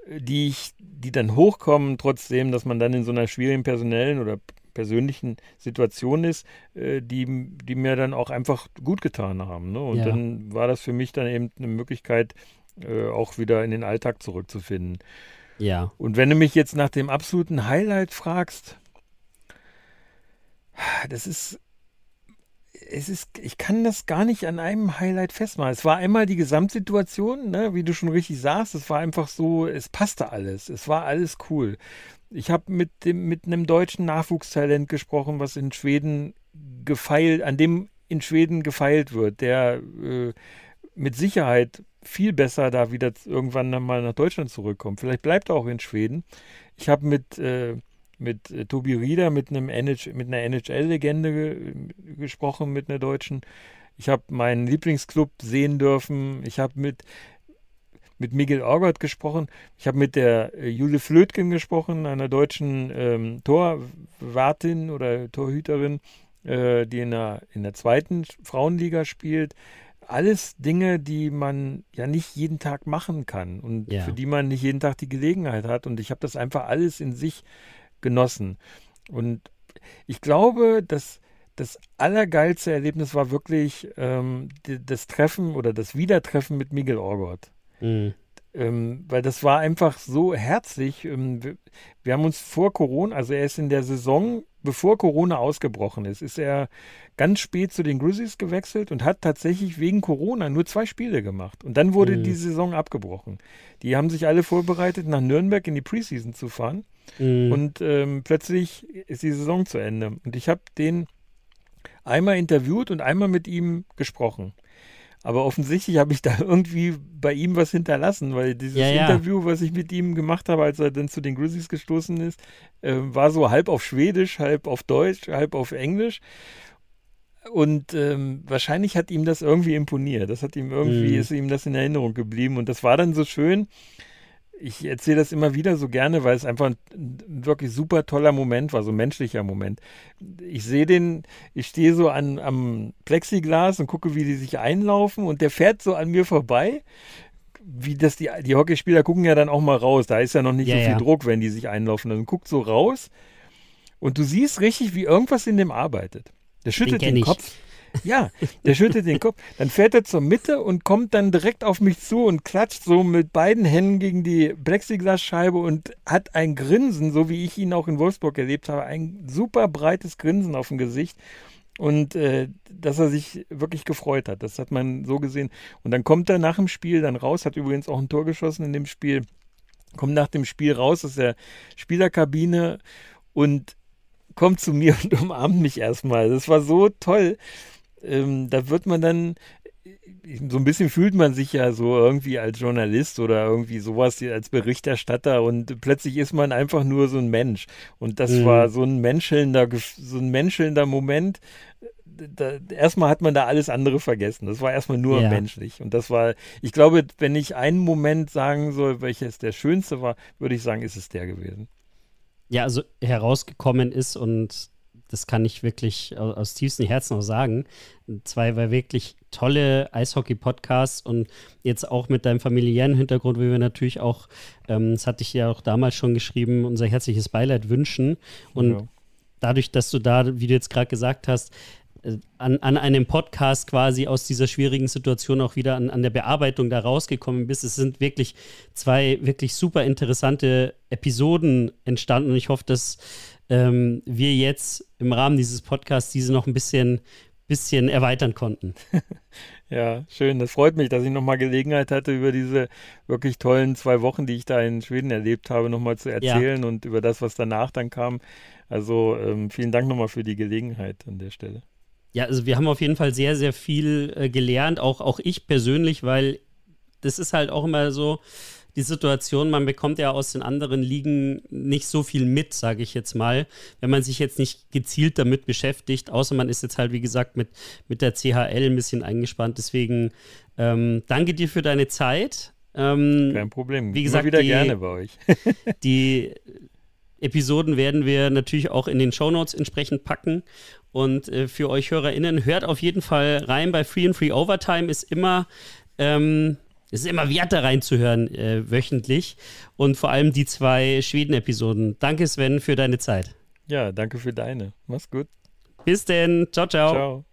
die ich, die dann hochkommen, trotzdem, dass man dann in so einer schwierigen personellen oder persönlichen Situation ist, äh, die, die mir dann auch einfach gut getan haben. Ne? Und ja. dann war das für mich dann eben eine Möglichkeit, äh, auch wieder in den Alltag zurückzufinden. Ja. Und wenn du mich jetzt nach dem absoluten Highlight fragst, das ist es ist, ich kann das gar nicht an einem Highlight festmachen. Es war einmal die Gesamtsituation, ne, wie du schon richtig sagst. Es war einfach so, es passte alles. Es war alles cool. Ich habe mit dem, mit einem deutschen Nachwuchstalent gesprochen, was in Schweden gefeilt, an dem in Schweden gefeilt wird, der äh, mit Sicherheit viel besser da wieder irgendwann mal nach Deutschland zurückkommt. Vielleicht bleibt er auch in Schweden. Ich habe mit äh, mit äh, Tobi Rieder, mit, einem NH, mit einer NHL-Legende ge gesprochen, mit einer deutschen. Ich habe meinen Lieblingsclub sehen dürfen. Ich habe mit, mit Miguel Orgert gesprochen. Ich habe mit der äh, Jule Flötgen gesprochen, einer deutschen ähm, Torwartin oder Torhüterin, äh, die in der, in der zweiten Frauenliga spielt alles Dinge, die man ja nicht jeden Tag machen kann und ja. für die man nicht jeden Tag die Gelegenheit hat. Und ich habe das einfach alles in sich genossen. Und ich glaube, dass das allergeilste Erlebnis war wirklich ähm, das Treffen oder das Wiedertreffen mit Miguel Orgott. Mhm. Ähm, weil das war einfach so herzlich. Ähm, wir, wir, haben uns vor Corona, also er ist in der Saison, bevor Corona ausgebrochen ist, ist er ganz spät zu den Grizzlies gewechselt und hat tatsächlich wegen Corona nur zwei Spiele gemacht. Und dann wurde mhm. die Saison abgebrochen. Die haben sich alle vorbereitet, nach Nürnberg in die Preseason zu fahren. Mhm. Und ähm, plötzlich ist die Saison zu Ende. Und ich habe den einmal interviewt und einmal mit ihm gesprochen. Aber offensichtlich habe ich da irgendwie bei ihm was hinterlassen, weil dieses ja, ja. Interview, was ich mit ihm gemacht habe, als er dann zu den Grizzlies gestoßen ist, äh, war so halb auf Schwedisch, halb auf Deutsch, halb auf Englisch. Und ähm, wahrscheinlich hat ihm das irgendwie imponiert. Das hat ihm irgendwie, mhm. ist ihm das in Erinnerung geblieben. Und das war dann so schön, ich erzähle das immer wieder so gerne, weil es einfach ein wirklich super toller Moment war, so ein menschlicher Moment. Ich sehe den, ich stehe so an, am Plexiglas und gucke, wie die sich einlaufen und der fährt so an mir vorbei. Wie das die, die Hockeyspieler gucken ja dann auch mal raus. Da ist ja noch nicht ja, so viel ja. Druck, wenn die sich einlaufen. Dann also guckt so raus und du siehst richtig, wie irgendwas in dem arbeitet. Der schüttelt den, den Kopf. Ich. Ja, der schüttelt den Kopf. Dann fährt er zur Mitte und kommt dann direkt auf mich zu und klatscht so mit beiden Händen gegen die Plexiglasscheibe und hat ein Grinsen, so wie ich ihn auch in Wolfsburg erlebt habe, ein super breites Grinsen auf dem Gesicht. Und äh, dass er sich wirklich gefreut hat. Das hat man so gesehen. Und dann kommt er nach dem Spiel dann raus, hat übrigens auch ein Tor geschossen in dem Spiel, kommt nach dem Spiel raus aus der Spielerkabine und kommt zu mir und umarmt mich erstmal. Das war so toll ähm, da wird man dann so ein bisschen fühlt man sich ja so irgendwie als Journalist oder irgendwie sowas als Berichterstatter und plötzlich ist man einfach nur so ein Mensch. Und das mhm. war so ein menschelnder, so ein menschelnder Moment. Da, erstmal hat man da alles andere vergessen. Das war erstmal nur ja. menschlich. Und das war, ich glaube, wenn ich einen Moment sagen soll, welches der schönste war, würde ich sagen, ist es der gewesen. Ja, also herausgekommen ist und das kann ich wirklich aus, aus tiefstem Herzen auch sagen. Zwei war wirklich tolle Eishockey-Podcasts und jetzt auch mit deinem familiären Hintergrund, wie wir natürlich auch, ähm, das hatte ich ja auch damals schon geschrieben, unser herzliches Beileid wünschen. Und ja. dadurch, dass du da, wie du jetzt gerade gesagt hast, äh, an, an einem Podcast quasi aus dieser schwierigen Situation auch wieder an, an der Bearbeitung da rausgekommen bist. Es sind wirklich zwei wirklich super interessante Episoden entstanden und ich hoffe, dass ähm, wir jetzt im Rahmen dieses Podcasts diese noch ein bisschen, bisschen erweitern konnten. Ja, schön. Das freut mich, dass ich nochmal Gelegenheit hatte, über diese wirklich tollen zwei Wochen, die ich da in Schweden erlebt habe, nochmal zu erzählen ja. und über das, was danach dann kam. Also ähm, vielen Dank nochmal für die Gelegenheit an der Stelle. Ja, also wir haben auf jeden Fall sehr, sehr viel äh, gelernt, auch, auch ich persönlich, weil das ist halt auch immer so, die Situation, man bekommt ja aus den anderen Ligen nicht so viel mit, sage ich jetzt mal, wenn man sich jetzt nicht gezielt damit beschäftigt, außer man ist jetzt halt, wie gesagt, mit, mit der CHL ein bisschen eingespannt. Deswegen ähm, danke dir für deine Zeit. Ähm, Kein Problem. Wie gesagt, Immer wieder die, gerne bei euch. die Episoden werden wir natürlich auch in den Show Notes entsprechend packen. Und äh, für euch HörerInnen, hört auf jeden Fall rein bei Free and Free Overtime ist immer ähm, es ist immer wert, da reinzuhören, äh, wöchentlich. Und vor allem die zwei Schweden-Episoden. Danke, Sven, für deine Zeit. Ja, danke für deine. Mach's gut. Bis denn. Ciao, ciao. Ciao.